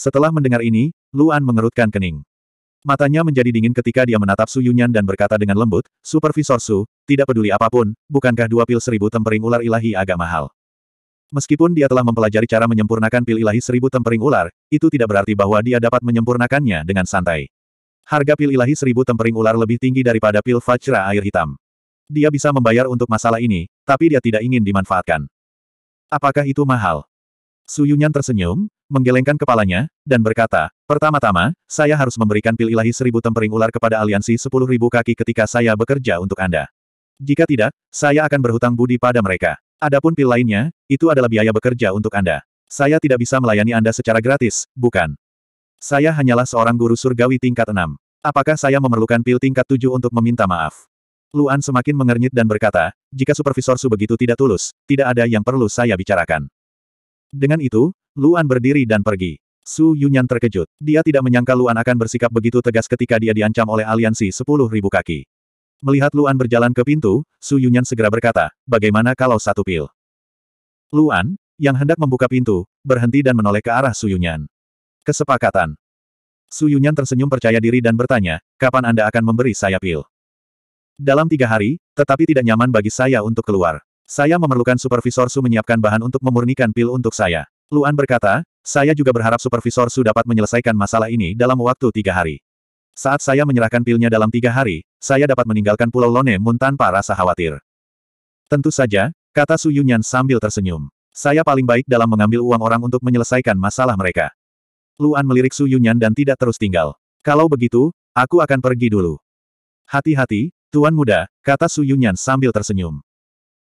Setelah mendengar ini, Luan mengerutkan kening. Matanya menjadi dingin ketika dia menatap Su Yunyan dan berkata dengan lembut, Supervisor Su, tidak peduli apapun, bukankah dua pil seribu tempering ular ilahi agak mahal? Meskipun dia telah mempelajari cara menyempurnakan pil ilahi seribu tempering ular, itu tidak berarti bahwa dia dapat menyempurnakannya dengan santai. Harga pil ilahi seribu tempering ular lebih tinggi daripada pil Fajra air hitam. Dia bisa membayar untuk masalah ini, tapi dia tidak ingin dimanfaatkan. Apakah itu mahal? Su Yunyan tersenyum, menggelengkan kepalanya, dan berkata, Pertama-tama, saya harus memberikan pil ilahi seribu tempering ular kepada aliansi sepuluh ribu kaki ketika saya bekerja untuk Anda. Jika tidak, saya akan berhutang budi pada mereka. Adapun pil lainnya, itu adalah biaya bekerja untuk Anda. Saya tidak bisa melayani Anda secara gratis, bukan? Saya hanyalah seorang guru surgawi tingkat enam. Apakah saya memerlukan pil tingkat tujuh untuk meminta maaf? Luan semakin mengernyit dan berkata, jika supervisor Su begitu tidak tulus, tidak ada yang perlu saya bicarakan. Dengan itu, Luan berdiri dan pergi. Su Yunyan terkejut. Dia tidak menyangka Luan akan bersikap begitu tegas ketika dia diancam oleh aliansi sepuluh ribu kaki. Melihat Luan berjalan ke pintu, Su Yunyan segera berkata, bagaimana kalau satu pil? Luan, yang hendak membuka pintu, berhenti dan menoleh ke arah Su Yunyan. Kesepakatan. Su Yunyan tersenyum percaya diri dan bertanya, kapan Anda akan memberi saya pil? Dalam tiga hari, tetapi tidak nyaman bagi saya untuk keluar. Saya memerlukan Supervisor Su menyiapkan bahan untuk memurnikan pil untuk saya. Luan berkata, saya juga berharap Supervisor Su dapat menyelesaikan masalah ini dalam waktu tiga hari. Saat saya menyerahkan pilnya dalam tiga hari, saya dapat meninggalkan Pulau Lone Moon tanpa rasa khawatir. Tentu saja, kata Su Yunyan sambil tersenyum. Saya paling baik dalam mengambil uang orang untuk menyelesaikan masalah mereka. Luan melirik Su Yunyan dan tidak terus tinggal. Kalau begitu, aku akan pergi dulu. Hati-hati, Tuan Muda, kata Su Yunyan sambil tersenyum.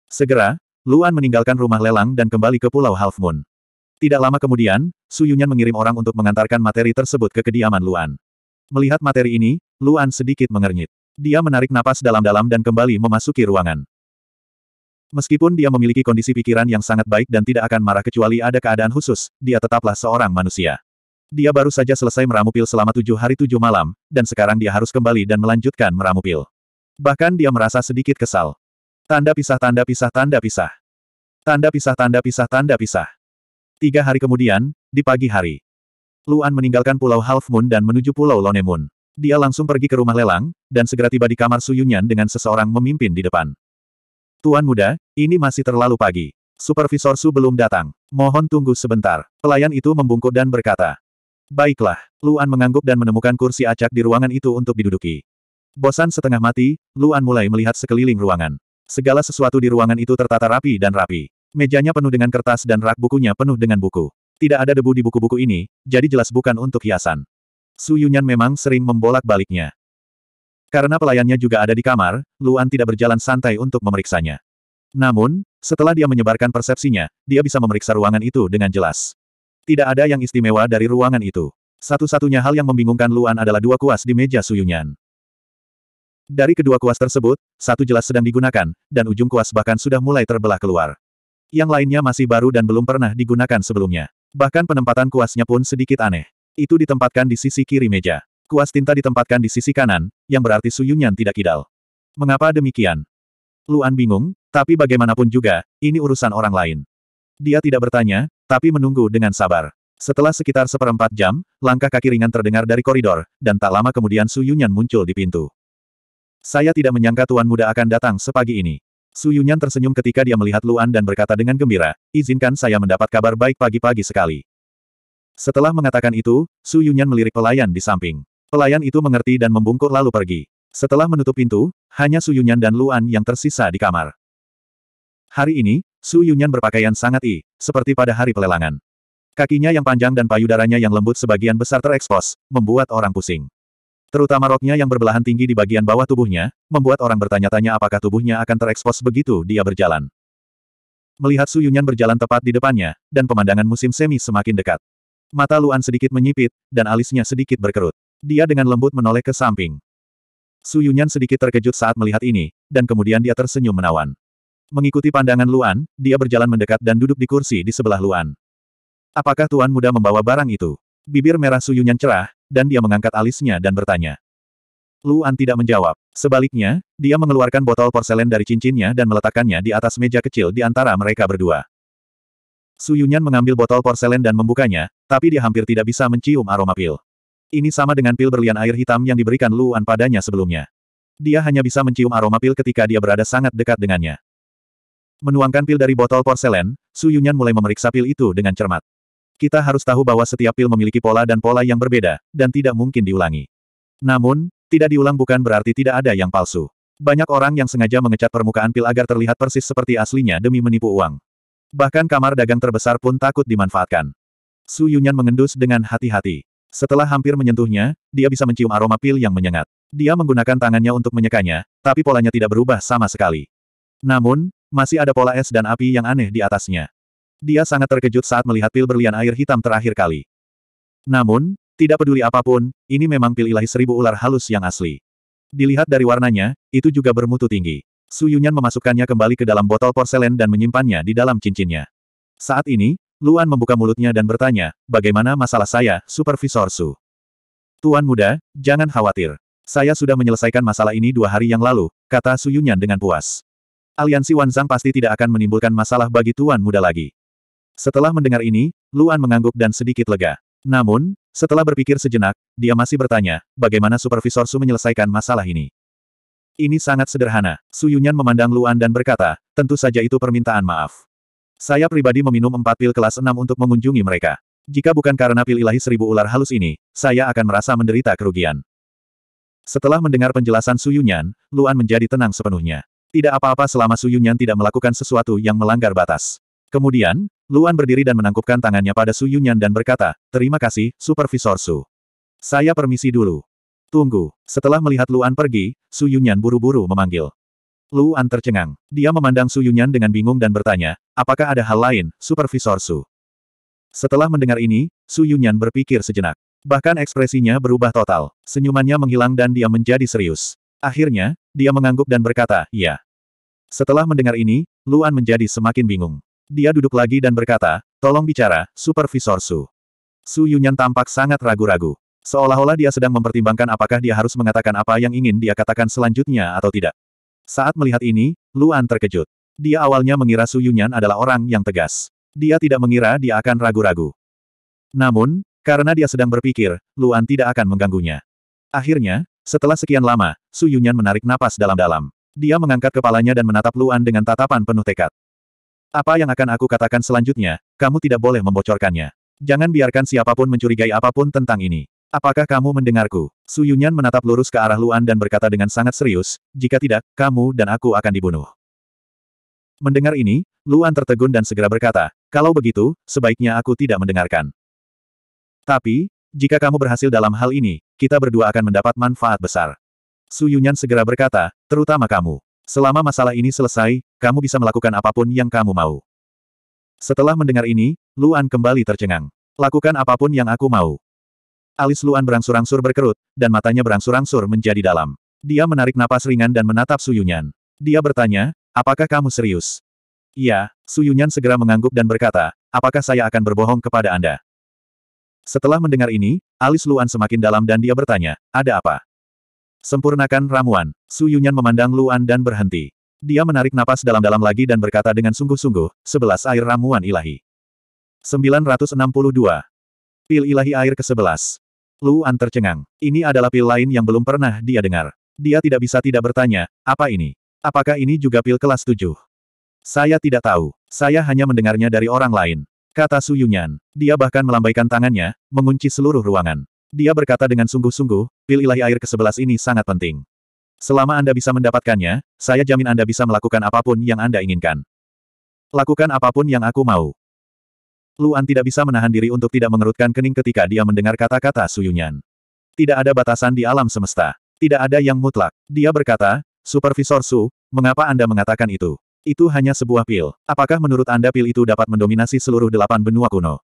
Segera, Luan meninggalkan rumah lelang dan kembali ke Pulau Half Moon. Tidak lama kemudian, Su Yunyan mengirim orang untuk mengantarkan materi tersebut ke kediaman Luan. Melihat materi ini, Luan sedikit mengernyit. Dia menarik napas dalam-dalam dan kembali memasuki ruangan. Meskipun dia memiliki kondisi pikiran yang sangat baik dan tidak akan marah kecuali ada keadaan khusus, dia tetaplah seorang manusia. Dia baru saja selesai meramu pil selama tujuh hari tujuh malam, dan sekarang dia harus kembali dan melanjutkan meramu pil. Bahkan dia merasa sedikit kesal. Tanda pisah tanda pisah tanda pisah. Tanda pisah tanda pisah tanda pisah. Tiga hari kemudian, di pagi hari. Luan meninggalkan pulau Half Moon dan menuju pulau Lone Moon. Dia langsung pergi ke rumah lelang, dan segera tiba di kamar Suyunyan dengan seseorang memimpin di depan. Tuan muda, ini masih terlalu pagi. Supervisor Su belum datang. Mohon tunggu sebentar. Pelayan itu membungkuk dan berkata, Baiklah, Luan mengangguk dan menemukan kursi acak di ruangan itu untuk diduduki. Bosan setengah mati, Luan mulai melihat sekeliling ruangan. Segala sesuatu di ruangan itu tertata rapi dan rapi. Mejanya penuh dengan kertas dan rak bukunya penuh dengan buku. Tidak ada debu di buku-buku ini, jadi jelas bukan untuk hiasan. Su Yunyan memang sering membolak-baliknya. Karena pelayannya juga ada di kamar, Luan tidak berjalan santai untuk memeriksanya. Namun, setelah dia menyebarkan persepsinya, dia bisa memeriksa ruangan itu dengan jelas. Tidak ada yang istimewa dari ruangan itu. Satu-satunya hal yang membingungkan Luan adalah dua kuas di meja Suyunyan. Dari kedua kuas tersebut, satu jelas sedang digunakan, dan ujung kuas bahkan sudah mulai terbelah keluar. Yang lainnya masih baru dan belum pernah digunakan sebelumnya. Bahkan penempatan kuasnya pun sedikit aneh. Itu ditempatkan di sisi kiri meja. Kuas tinta ditempatkan di sisi kanan, yang berarti Suyunyan tidak kidal. Mengapa demikian? Luan bingung, tapi bagaimanapun juga, ini urusan orang lain. Dia tidak bertanya, tapi menunggu dengan sabar. Setelah sekitar seperempat jam, langkah kaki ringan terdengar dari koridor, dan tak lama kemudian Su Yunyan muncul di pintu. Saya tidak menyangka Tuan Muda akan datang sepagi ini. Su Yunyan tersenyum ketika dia melihat Luan dan berkata dengan gembira, izinkan saya mendapat kabar baik pagi-pagi sekali. Setelah mengatakan itu, Su Yunyan melirik pelayan di samping. Pelayan itu mengerti dan membungkuk lalu pergi. Setelah menutup pintu, hanya Su Yunyan dan Luan yang tersisa di kamar. Hari ini, Su Yunyan berpakaian sangat i, seperti pada hari pelelangan. Kakinya yang panjang dan payudaranya yang lembut sebagian besar terekspos, membuat orang pusing. Terutama roknya yang berbelahan tinggi di bagian bawah tubuhnya, membuat orang bertanya-tanya apakah tubuhnya akan terekspos begitu dia berjalan. Melihat Su Yunyan berjalan tepat di depannya, dan pemandangan musim semi semakin dekat. Mata Luan sedikit menyipit, dan alisnya sedikit berkerut. Dia dengan lembut menoleh ke samping. Su Yunyan sedikit terkejut saat melihat ini, dan kemudian dia tersenyum menawan. Mengikuti pandangan Luan, dia berjalan mendekat dan duduk di kursi di sebelah Luan. Apakah Tuan Muda membawa barang itu? Bibir merah Suyunyan cerah, dan dia mengangkat alisnya dan bertanya. Luan tidak menjawab. Sebaliknya, dia mengeluarkan botol porselen dari cincinnya dan meletakkannya di atas meja kecil di antara mereka berdua. Suyunyan mengambil botol porselen dan membukanya, tapi dia hampir tidak bisa mencium aroma pil. Ini sama dengan pil berlian air hitam yang diberikan Luan padanya sebelumnya. Dia hanya bisa mencium aroma pil ketika dia berada sangat dekat dengannya. Menuangkan pil dari botol porselen, Su Yunyan mulai memeriksa pil itu dengan cermat. Kita harus tahu bahwa setiap pil memiliki pola dan pola yang berbeda, dan tidak mungkin diulangi. Namun, tidak diulang bukan berarti tidak ada yang palsu. Banyak orang yang sengaja mengecat permukaan pil agar terlihat persis seperti aslinya demi menipu uang. Bahkan kamar dagang terbesar pun takut dimanfaatkan. Su Yunyan mengendus dengan hati-hati. Setelah hampir menyentuhnya, dia bisa mencium aroma pil yang menyengat. Dia menggunakan tangannya untuk menyekanya, tapi polanya tidak berubah sama sekali. Namun, masih ada pola es dan api yang aneh di atasnya. Dia sangat terkejut saat melihat pil berlian air hitam terakhir kali. Namun, tidak peduli apapun, ini memang pil ilahi seribu ular halus yang asli. Dilihat dari warnanya, itu juga bermutu tinggi. Su Yunyan memasukkannya kembali ke dalam botol porselen dan menyimpannya di dalam cincinnya. Saat ini, Luan membuka mulutnya dan bertanya, bagaimana masalah saya, Supervisor Su? Tuan muda, jangan khawatir. Saya sudah menyelesaikan masalah ini dua hari yang lalu, kata Su Yunyan dengan puas aliansi Wan Zhang pasti tidak akan menimbulkan masalah bagi tuan muda lagi. Setelah mendengar ini, Luan mengangguk dan sedikit lega. Namun, setelah berpikir sejenak, dia masih bertanya, bagaimana Supervisor Su menyelesaikan masalah ini? Ini sangat sederhana. Su Yunyan memandang Luan dan berkata, tentu saja itu permintaan maaf. Saya pribadi meminum empat pil kelas enam untuk mengunjungi mereka. Jika bukan karena pil ilahi seribu ular halus ini, saya akan merasa menderita kerugian. Setelah mendengar penjelasan Su Suyunyan, Luan menjadi tenang sepenuhnya. Tidak apa-apa selama Su Yunyan tidak melakukan sesuatu yang melanggar batas. Kemudian, Luan berdiri dan menangkupkan tangannya pada Su Yunyan dan berkata, Terima kasih, Supervisor Su. Saya permisi dulu. Tunggu. Setelah melihat Luan pergi, Su Yunyan buru-buru memanggil. Luan tercengang. Dia memandang Su Yunyan dengan bingung dan bertanya, apakah ada hal lain, Supervisor Su? Setelah mendengar ini, Su Yunyan berpikir sejenak. Bahkan ekspresinya berubah total. Senyumannya menghilang dan dia menjadi serius. Akhirnya, dia mengangguk dan berkata, ya. Setelah mendengar ini, Luan menjadi semakin bingung. Dia duduk lagi dan berkata, tolong bicara, Supervisor Su. Su Yunyan tampak sangat ragu-ragu. Seolah-olah dia sedang mempertimbangkan apakah dia harus mengatakan apa yang ingin dia katakan selanjutnya atau tidak. Saat melihat ini, Luan terkejut. Dia awalnya mengira Su Yunyan adalah orang yang tegas. Dia tidak mengira dia akan ragu-ragu. Namun, karena dia sedang berpikir, Luan tidak akan mengganggunya. Akhirnya, setelah sekian lama, Su Yunyan menarik napas dalam-dalam. Dia mengangkat kepalanya dan menatap Luan dengan tatapan penuh tekad. Apa yang akan aku katakan selanjutnya, kamu tidak boleh membocorkannya. Jangan biarkan siapapun mencurigai apapun tentang ini. Apakah kamu mendengarku? Su Yunyan menatap lurus ke arah Luan dan berkata dengan sangat serius, jika tidak, kamu dan aku akan dibunuh. Mendengar ini, Luan tertegun dan segera berkata, kalau begitu, sebaiknya aku tidak mendengarkan. Tapi, jika kamu berhasil dalam hal ini, kita berdua akan mendapat manfaat besar. Su Yunyan segera berkata, terutama kamu. Selama masalah ini selesai, kamu bisa melakukan apapun yang kamu mau. Setelah mendengar ini, Luan kembali tercengang. Lakukan apapun yang aku mau. Alis Luan berangsur-angsur berkerut, dan matanya berangsur-angsur menjadi dalam. Dia menarik napas ringan dan menatap Su Yunyan. Dia bertanya, apakah kamu serius? Iya, Yunyan segera mengangguk dan berkata, apakah saya akan berbohong kepada Anda? Setelah mendengar ini, alis Luan semakin dalam dan dia bertanya, ada apa? Sempurnakan ramuan. Su Yunyan memandang Luan dan berhenti. Dia menarik napas dalam-dalam lagi dan berkata dengan sungguh-sungguh, sebelas air ramuan ilahi. 962. Pil ilahi air ke-11. Luan tercengang. Ini adalah pil lain yang belum pernah dia dengar. Dia tidak bisa tidak bertanya, apa ini? Apakah ini juga pil kelas tujuh? Saya tidak tahu. Saya hanya mendengarnya dari orang lain. Kata Su Yunyan. Dia bahkan melambaikan tangannya, mengunci seluruh ruangan. Dia berkata dengan sungguh-sungguh, pil ilahi air ke-11 ini sangat penting. Selama Anda bisa mendapatkannya, saya jamin Anda bisa melakukan apapun yang Anda inginkan. Lakukan apapun yang aku mau. Luan tidak bisa menahan diri untuk tidak mengerutkan kening ketika dia mendengar kata-kata Suyunyan. Tidak ada batasan di alam semesta. Tidak ada yang mutlak. Dia berkata, Supervisor Su, mengapa Anda mengatakan itu? Itu hanya sebuah pil. Apakah menurut Anda pil itu dapat mendominasi seluruh delapan benua kuno?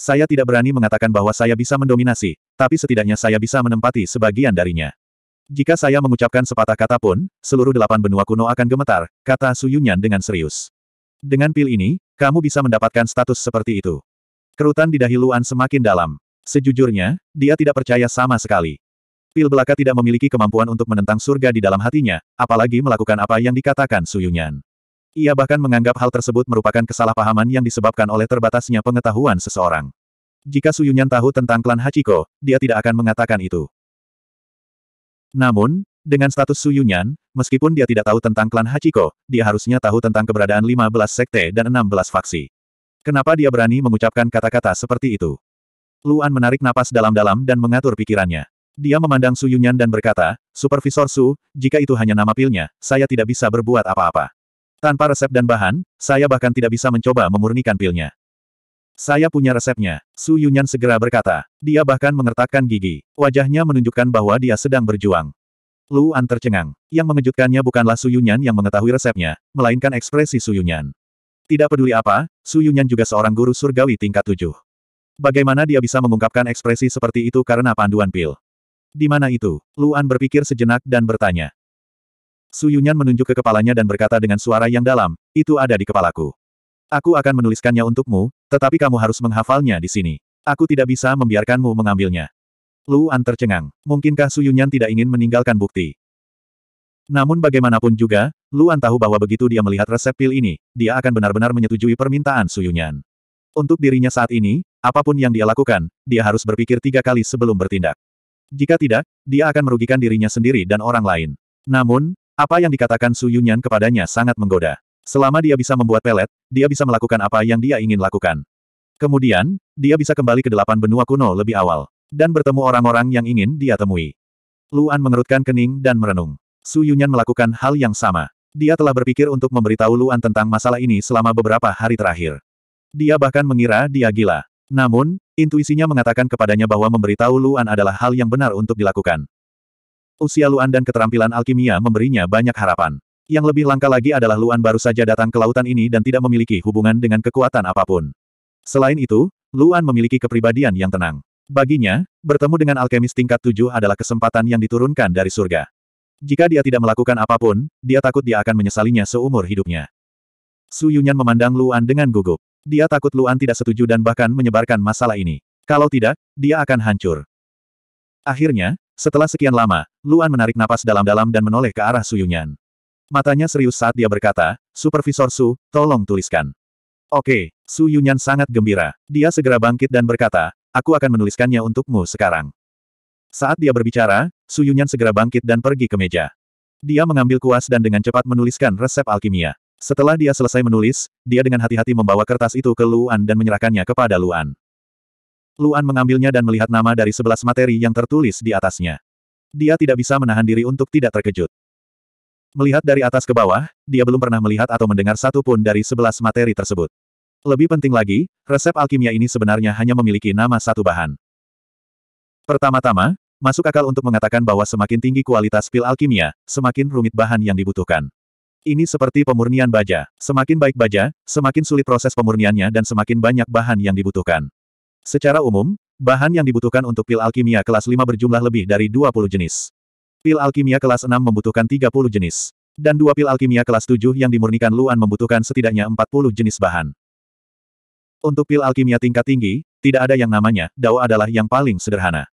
Saya tidak berani mengatakan bahwa saya bisa mendominasi, tapi setidaknya saya bisa menempati sebagian darinya. Jika saya mengucapkan sepatah kata pun, seluruh delapan benua kuno akan gemetar, kata Su Yunyan dengan serius. Dengan pil ini, kamu bisa mendapatkan status seperti itu. Kerutan di dahi Luan semakin dalam. Sejujurnya, dia tidak percaya sama sekali. Pil belaka tidak memiliki kemampuan untuk menentang surga di dalam hatinya, apalagi melakukan apa yang dikatakan Su Yunyan. Ia bahkan menganggap hal tersebut merupakan kesalahpahaman yang disebabkan oleh terbatasnya pengetahuan seseorang. Jika Suyunyan tahu tentang klan Hachiko, dia tidak akan mengatakan itu. Namun, dengan status Suyunyan, meskipun dia tidak tahu tentang klan Hachiko, dia harusnya tahu tentang keberadaan 15 sekte dan 16 faksi. Kenapa dia berani mengucapkan kata-kata seperti itu? Luan menarik napas dalam-dalam dan mengatur pikirannya. Dia memandang Suyunyan dan berkata, Supervisor Su, jika itu hanya nama pilnya, saya tidak bisa berbuat apa-apa. Tanpa resep dan bahan, saya bahkan tidak bisa mencoba memurnikan pilnya. Saya punya resepnya, Su Yunyan segera berkata. Dia bahkan mengertakkan gigi. Wajahnya menunjukkan bahwa dia sedang berjuang. Lu An tercengang. Yang mengejutkannya bukanlah Su Yunyan yang mengetahui resepnya, melainkan ekspresi Su Yunyan. Tidak peduli apa, Su Yunyan juga seorang guru surgawi tingkat tujuh. Bagaimana dia bisa mengungkapkan ekspresi seperti itu karena panduan pil? Di mana itu? Lu An berpikir sejenak dan bertanya. Su Yunyan menunjuk ke kepalanya dan berkata dengan suara yang dalam, itu ada di kepalaku. Aku akan menuliskannya untukmu, tetapi kamu harus menghafalnya di sini. Aku tidak bisa membiarkanmu mengambilnya. Luan tercengang. Mungkinkah Su Yunyan tidak ingin meninggalkan bukti? Namun bagaimanapun juga, Luan tahu bahwa begitu dia melihat resep pil ini, dia akan benar-benar menyetujui permintaan Su Yunyan. Untuk dirinya saat ini, apapun yang dia lakukan, dia harus berpikir tiga kali sebelum bertindak. Jika tidak, dia akan merugikan dirinya sendiri dan orang lain. Namun, apa yang dikatakan Su Yunyan kepadanya sangat menggoda. Selama dia bisa membuat pelet, dia bisa melakukan apa yang dia ingin lakukan. Kemudian, dia bisa kembali ke delapan benua kuno lebih awal. Dan bertemu orang-orang yang ingin dia temui. Luan mengerutkan kening dan merenung. Su Yunyan melakukan hal yang sama. Dia telah berpikir untuk memberitahu Luan tentang masalah ini selama beberapa hari terakhir. Dia bahkan mengira dia gila. Namun, intuisinya mengatakan kepadanya bahwa memberitahu Luan adalah hal yang benar untuk dilakukan. Usia Luan dan keterampilan alkimia memberinya banyak harapan. Yang lebih langka lagi adalah Luan baru saja datang ke lautan ini dan tidak memiliki hubungan dengan kekuatan apapun. Selain itu, Luan memiliki kepribadian yang tenang. Baginya, bertemu dengan alkemis tingkat tujuh adalah kesempatan yang diturunkan dari surga. Jika dia tidak melakukan apapun, dia takut dia akan menyesalinya seumur hidupnya. Su Yunyan memandang Luan dengan gugup. Dia takut Luan tidak setuju dan bahkan menyebarkan masalah ini. Kalau tidak, dia akan hancur. Akhirnya, setelah sekian lama, Luan menarik napas dalam-dalam dan menoleh ke arah Suyunyan. Matanya serius saat dia berkata, Supervisor Su, tolong tuliskan. Oke, Suyunyan sangat gembira. Dia segera bangkit dan berkata, aku akan menuliskannya untukmu sekarang. Saat dia berbicara, Suyunyan segera bangkit dan pergi ke meja. Dia mengambil kuas dan dengan cepat menuliskan resep alkimia. Setelah dia selesai menulis, dia dengan hati-hati membawa kertas itu ke Luan dan menyerahkannya kepada Luan. Luan mengambilnya dan melihat nama dari sebelas materi yang tertulis di atasnya. Dia tidak bisa menahan diri untuk tidak terkejut. Melihat dari atas ke bawah, dia belum pernah melihat atau mendengar satu pun dari sebelas materi tersebut. Lebih penting lagi, resep alkimia ini sebenarnya hanya memiliki nama satu bahan. Pertama-tama, masuk akal untuk mengatakan bahwa semakin tinggi kualitas pil alkimia, semakin rumit bahan yang dibutuhkan. Ini seperti pemurnian baja. Semakin baik baja, semakin sulit proses pemurniannya dan semakin banyak bahan yang dibutuhkan. Secara umum, bahan yang dibutuhkan untuk pil alkimia kelas 5 berjumlah lebih dari 20 jenis. Pil alkimia kelas 6 membutuhkan 30 jenis. Dan dua pil alkimia kelas 7 yang dimurnikan Luan membutuhkan setidaknya 40 jenis bahan. Untuk pil alkimia tingkat tinggi, tidak ada yang namanya, dao adalah yang paling sederhana.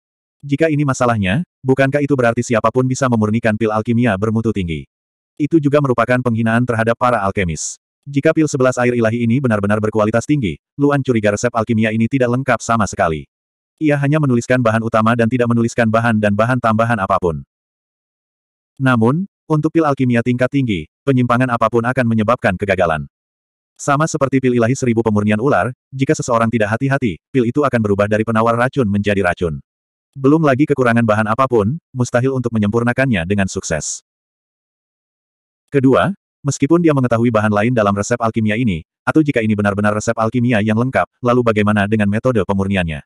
Jika ini masalahnya, bukankah itu berarti siapapun bisa memurnikan pil alkimia bermutu tinggi? Itu juga merupakan penghinaan terhadap para alkemis. Jika pil sebelas air ilahi ini benar-benar berkualitas tinggi, Luan curiga resep alkimia ini tidak lengkap sama sekali. Ia hanya menuliskan bahan utama dan tidak menuliskan bahan dan bahan tambahan apapun. Namun, untuk pil alkimia tingkat tinggi, penyimpangan apapun akan menyebabkan kegagalan. Sama seperti pil ilahi seribu pemurnian ular, jika seseorang tidak hati-hati, pil itu akan berubah dari penawar racun menjadi racun. Belum lagi kekurangan bahan apapun, mustahil untuk menyempurnakannya dengan sukses. Kedua, Meskipun dia mengetahui bahan lain dalam resep alkimia ini, atau jika ini benar-benar resep alkimia yang lengkap, lalu bagaimana dengan metode pemurniannya?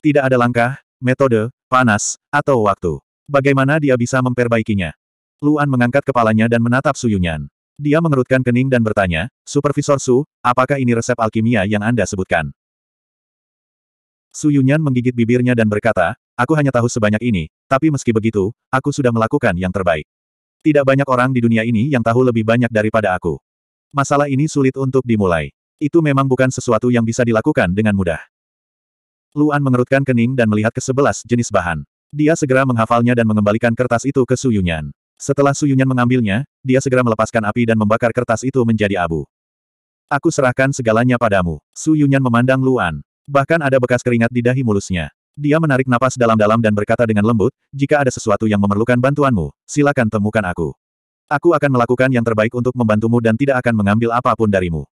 Tidak ada langkah, metode, panas, atau waktu. Bagaimana dia bisa memperbaikinya? Luan mengangkat kepalanya dan menatap Su Yunyan. Dia mengerutkan kening dan bertanya, Supervisor Su, apakah ini resep alkimia yang Anda sebutkan? Su Yunyan menggigit bibirnya dan berkata, aku hanya tahu sebanyak ini, tapi meski begitu, aku sudah melakukan yang terbaik. Tidak banyak orang di dunia ini yang tahu lebih banyak daripada aku. Masalah ini sulit untuk dimulai. Itu memang bukan sesuatu yang bisa dilakukan dengan mudah. Luan mengerutkan kening dan melihat ke sebelas jenis bahan. Dia segera menghafalnya dan mengembalikan kertas itu ke Suyunyan. Setelah Suyunyan mengambilnya, dia segera melepaskan api dan membakar kertas itu menjadi abu. Aku serahkan segalanya padamu. Suyunyan memandang Luan. Bahkan ada bekas keringat di dahi mulusnya. Dia menarik napas dalam-dalam dan berkata dengan lembut, jika ada sesuatu yang memerlukan bantuanmu, silakan temukan aku. Aku akan melakukan yang terbaik untuk membantumu dan tidak akan mengambil apapun darimu.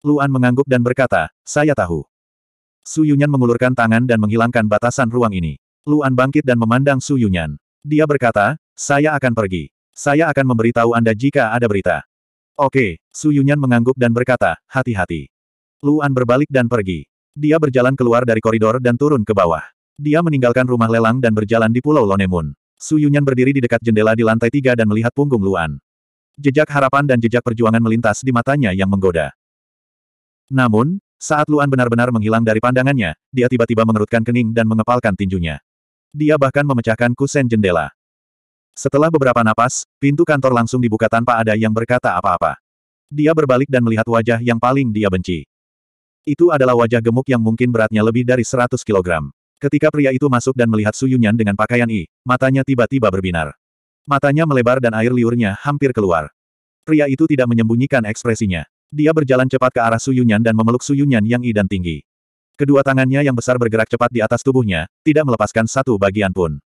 Luan mengangguk dan berkata, saya tahu. Su Yunyan mengulurkan tangan dan menghilangkan batasan ruang ini. Luan bangkit dan memandang Su Yunyan. Dia berkata, saya akan pergi. Saya akan memberitahu Anda jika ada berita. Oke, Su Yunyan mengangguk dan berkata, hati-hati. Luan berbalik dan pergi. Dia berjalan keluar dari koridor dan turun ke bawah. Dia meninggalkan rumah lelang dan berjalan di Pulau Lonemun. Su Yunyan berdiri di dekat jendela di lantai tiga dan melihat punggung Luan. Jejak harapan dan jejak perjuangan melintas di matanya yang menggoda. Namun, saat Luan benar-benar menghilang dari pandangannya, dia tiba-tiba mengerutkan kening dan mengepalkan tinjunya. Dia bahkan memecahkan kusen jendela. Setelah beberapa napas, pintu kantor langsung dibuka tanpa ada yang berkata apa-apa. Dia berbalik dan melihat wajah yang paling dia benci. Itu adalah wajah gemuk yang mungkin beratnya lebih dari 100 kilogram. Ketika pria itu masuk dan melihat Su Yunyan dengan pakaian I, matanya tiba-tiba berbinar. Matanya melebar dan air liurnya hampir keluar. Pria itu tidak menyembunyikan ekspresinya. Dia berjalan cepat ke arah Su Yunyan dan memeluk Su Yunyan yang I dan tinggi. Kedua tangannya yang besar bergerak cepat di atas tubuhnya, tidak melepaskan satu bagian pun.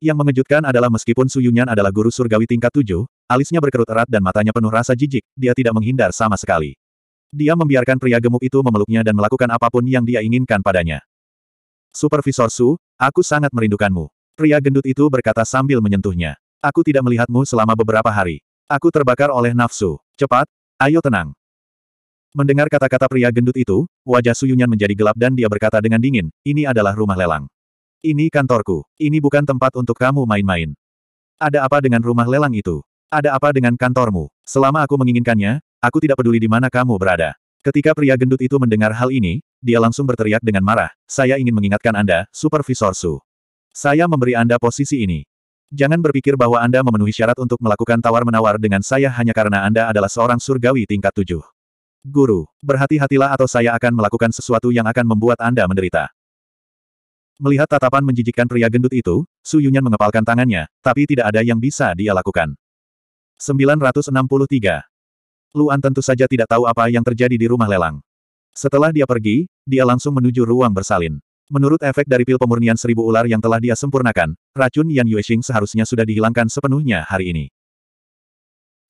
Yang mengejutkan adalah meskipun Su Yunyan adalah guru surgawi tingkat tujuh, alisnya berkerut erat dan matanya penuh rasa jijik, dia tidak menghindar sama sekali. Dia membiarkan pria gemuk itu memeluknya dan melakukan apapun yang dia inginkan padanya. Supervisor Su, aku sangat merindukanmu. Pria gendut itu berkata sambil menyentuhnya. Aku tidak melihatmu selama beberapa hari. Aku terbakar oleh nafsu. Cepat, ayo tenang. Mendengar kata-kata pria gendut itu, wajah Suyunyan menjadi gelap dan dia berkata dengan dingin, ini adalah rumah lelang. Ini kantorku. Ini bukan tempat untuk kamu main-main. Ada apa dengan rumah lelang itu? Ada apa dengan kantormu? Selama aku menginginkannya, Aku tidak peduli di mana kamu berada. Ketika pria gendut itu mendengar hal ini, dia langsung berteriak dengan marah, saya ingin mengingatkan Anda, Supervisor Su. Saya memberi Anda posisi ini. Jangan berpikir bahwa Anda memenuhi syarat untuk melakukan tawar-menawar dengan saya hanya karena Anda adalah seorang surgawi tingkat tujuh. Guru, berhati-hatilah atau saya akan melakukan sesuatu yang akan membuat Anda menderita. Melihat tatapan menjijikkan pria gendut itu, Su Yunyan mengepalkan tangannya, tapi tidak ada yang bisa dia lakukan. 963. Luan tentu saja tidak tahu apa yang terjadi di rumah lelang. Setelah dia pergi, dia langsung menuju ruang bersalin. Menurut efek dari pil pemurnian seribu ular yang telah dia sempurnakan, racun Yan Yuexing seharusnya sudah dihilangkan sepenuhnya hari ini.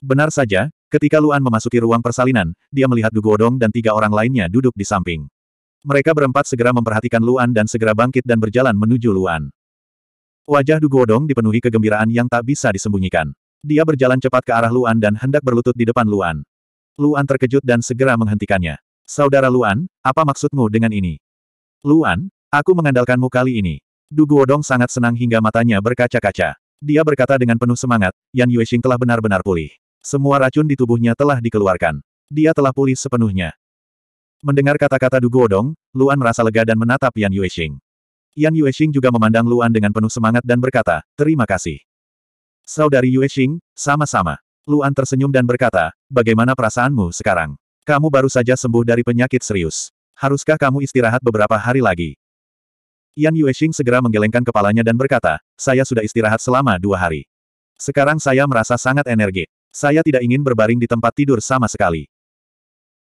Benar saja, ketika Luan memasuki ruang persalinan, dia melihat Dugodong dan tiga orang lainnya duduk di samping. Mereka berempat segera memperhatikan Luan dan segera bangkit dan berjalan menuju Luan. Wajah Dugodong dipenuhi kegembiraan yang tak bisa disembunyikan. Dia berjalan cepat ke arah Luan dan hendak berlutut di depan Luan. Luan terkejut dan segera menghentikannya. Saudara Luan, apa maksudmu dengan ini? Luan, aku mengandalkanmu kali ini. Du Guodong sangat senang hingga matanya berkaca-kaca. Dia berkata dengan penuh semangat, Yan Yuexing telah benar-benar pulih. Semua racun di tubuhnya telah dikeluarkan. Dia telah pulih sepenuhnya. Mendengar kata-kata Du Guodong, Luan merasa lega dan menatap Yan Yuexing. Yan Yuexing juga memandang Luan dengan penuh semangat dan berkata, terima kasih. Saudari Yuexing, sama-sama. Luan tersenyum dan berkata, bagaimana perasaanmu sekarang? Kamu baru saja sembuh dari penyakit serius. Haruskah kamu istirahat beberapa hari lagi? Yan Yuexing segera menggelengkan kepalanya dan berkata, saya sudah istirahat selama dua hari. Sekarang saya merasa sangat energi. Saya tidak ingin berbaring di tempat tidur sama sekali.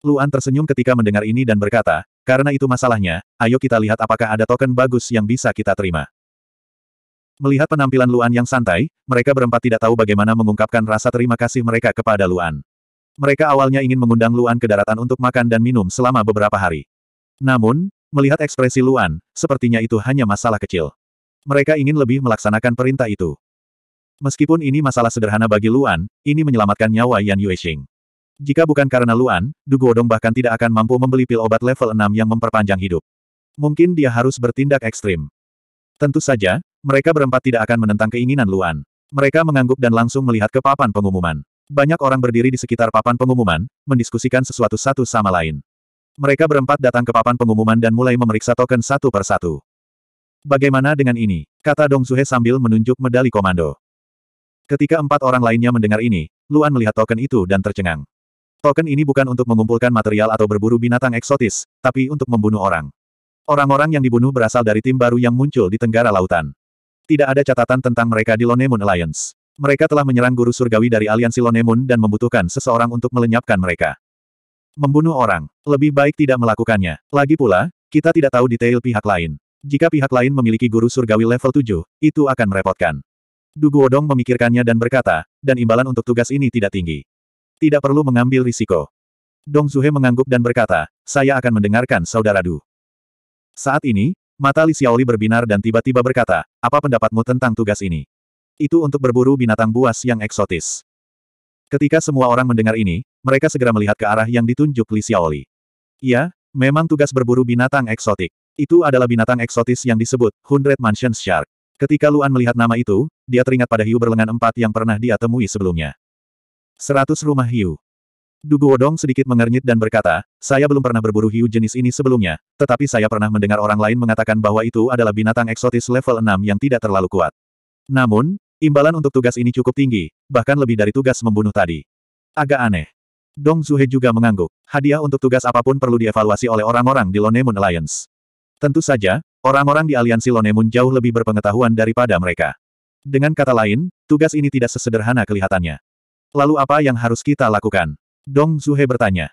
Luan tersenyum ketika mendengar ini dan berkata, karena itu masalahnya, ayo kita lihat apakah ada token bagus yang bisa kita terima. Melihat penampilan Luan yang santai, mereka berempat tidak tahu bagaimana mengungkapkan rasa terima kasih mereka kepada Luan. Mereka awalnya ingin mengundang Luan ke daratan untuk makan dan minum selama beberapa hari. Namun, melihat ekspresi Luan, sepertinya itu hanya masalah kecil. Mereka ingin lebih melaksanakan perintah itu. Meskipun ini masalah sederhana bagi Luan, ini menyelamatkan nyawa Yan Yuexing. Jika bukan karena Luan, Du Guodong bahkan tidak akan mampu membeli pil obat level 6 yang memperpanjang hidup. Mungkin dia harus bertindak ekstrim. Tentu saja, mereka berempat tidak akan menentang keinginan Luan. Mereka mengangguk dan langsung melihat ke papan pengumuman. Banyak orang berdiri di sekitar papan pengumuman, mendiskusikan sesuatu satu sama lain. Mereka berempat datang ke papan pengumuman dan mulai memeriksa token satu per satu. Bagaimana dengan ini? Kata Dong Zuhe sambil menunjuk medali komando. Ketika empat orang lainnya mendengar ini, Luan melihat token itu dan tercengang. Token ini bukan untuk mengumpulkan material atau berburu binatang eksotis, tapi untuk membunuh orang. Orang-orang yang dibunuh berasal dari tim baru yang muncul di Tenggara Lautan. Tidak ada catatan tentang mereka di Lone Moon Alliance. Mereka telah menyerang guru surgawi dari aliansi Lone Moon dan membutuhkan seseorang untuk melenyapkan mereka. Membunuh orang, lebih baik tidak melakukannya. Lagi pula, kita tidak tahu detail pihak lain. Jika pihak lain memiliki guru surgawi level 7, itu akan merepotkan. Duguodong memikirkannya dan berkata, dan imbalan untuk tugas ini tidak tinggi. Tidak perlu mengambil risiko. Dong Zuhe mengangguk dan berkata, saya akan mendengarkan saudara Du. Saat ini, Mata Li Xiaoli berbinar dan tiba-tiba berkata, apa pendapatmu tentang tugas ini? Itu untuk berburu binatang buas yang eksotis. Ketika semua orang mendengar ini, mereka segera melihat ke arah yang ditunjuk Li Xiaoli. Iya, memang tugas berburu binatang eksotik. Itu adalah binatang eksotis yang disebut Hundred Mansion Shark. Ketika Luan melihat nama itu, dia teringat pada hiu berlengan empat yang pernah dia temui sebelumnya. Seratus rumah hiu. Dugu Wodong sedikit mengernyit dan berkata, saya belum pernah berburu hiu jenis ini sebelumnya, tetapi saya pernah mendengar orang lain mengatakan bahwa itu adalah binatang eksotis level 6 yang tidak terlalu kuat. Namun, imbalan untuk tugas ini cukup tinggi, bahkan lebih dari tugas membunuh tadi. Agak aneh. Dong Zuhe juga mengangguk. Hadiah untuk tugas apapun perlu dievaluasi oleh orang-orang di Lonemun Alliance. Tentu saja, orang-orang di aliansi Lonemun jauh lebih berpengetahuan daripada mereka. Dengan kata lain, tugas ini tidak sesederhana kelihatannya. Lalu apa yang harus kita lakukan? Dong Zuhe bertanya.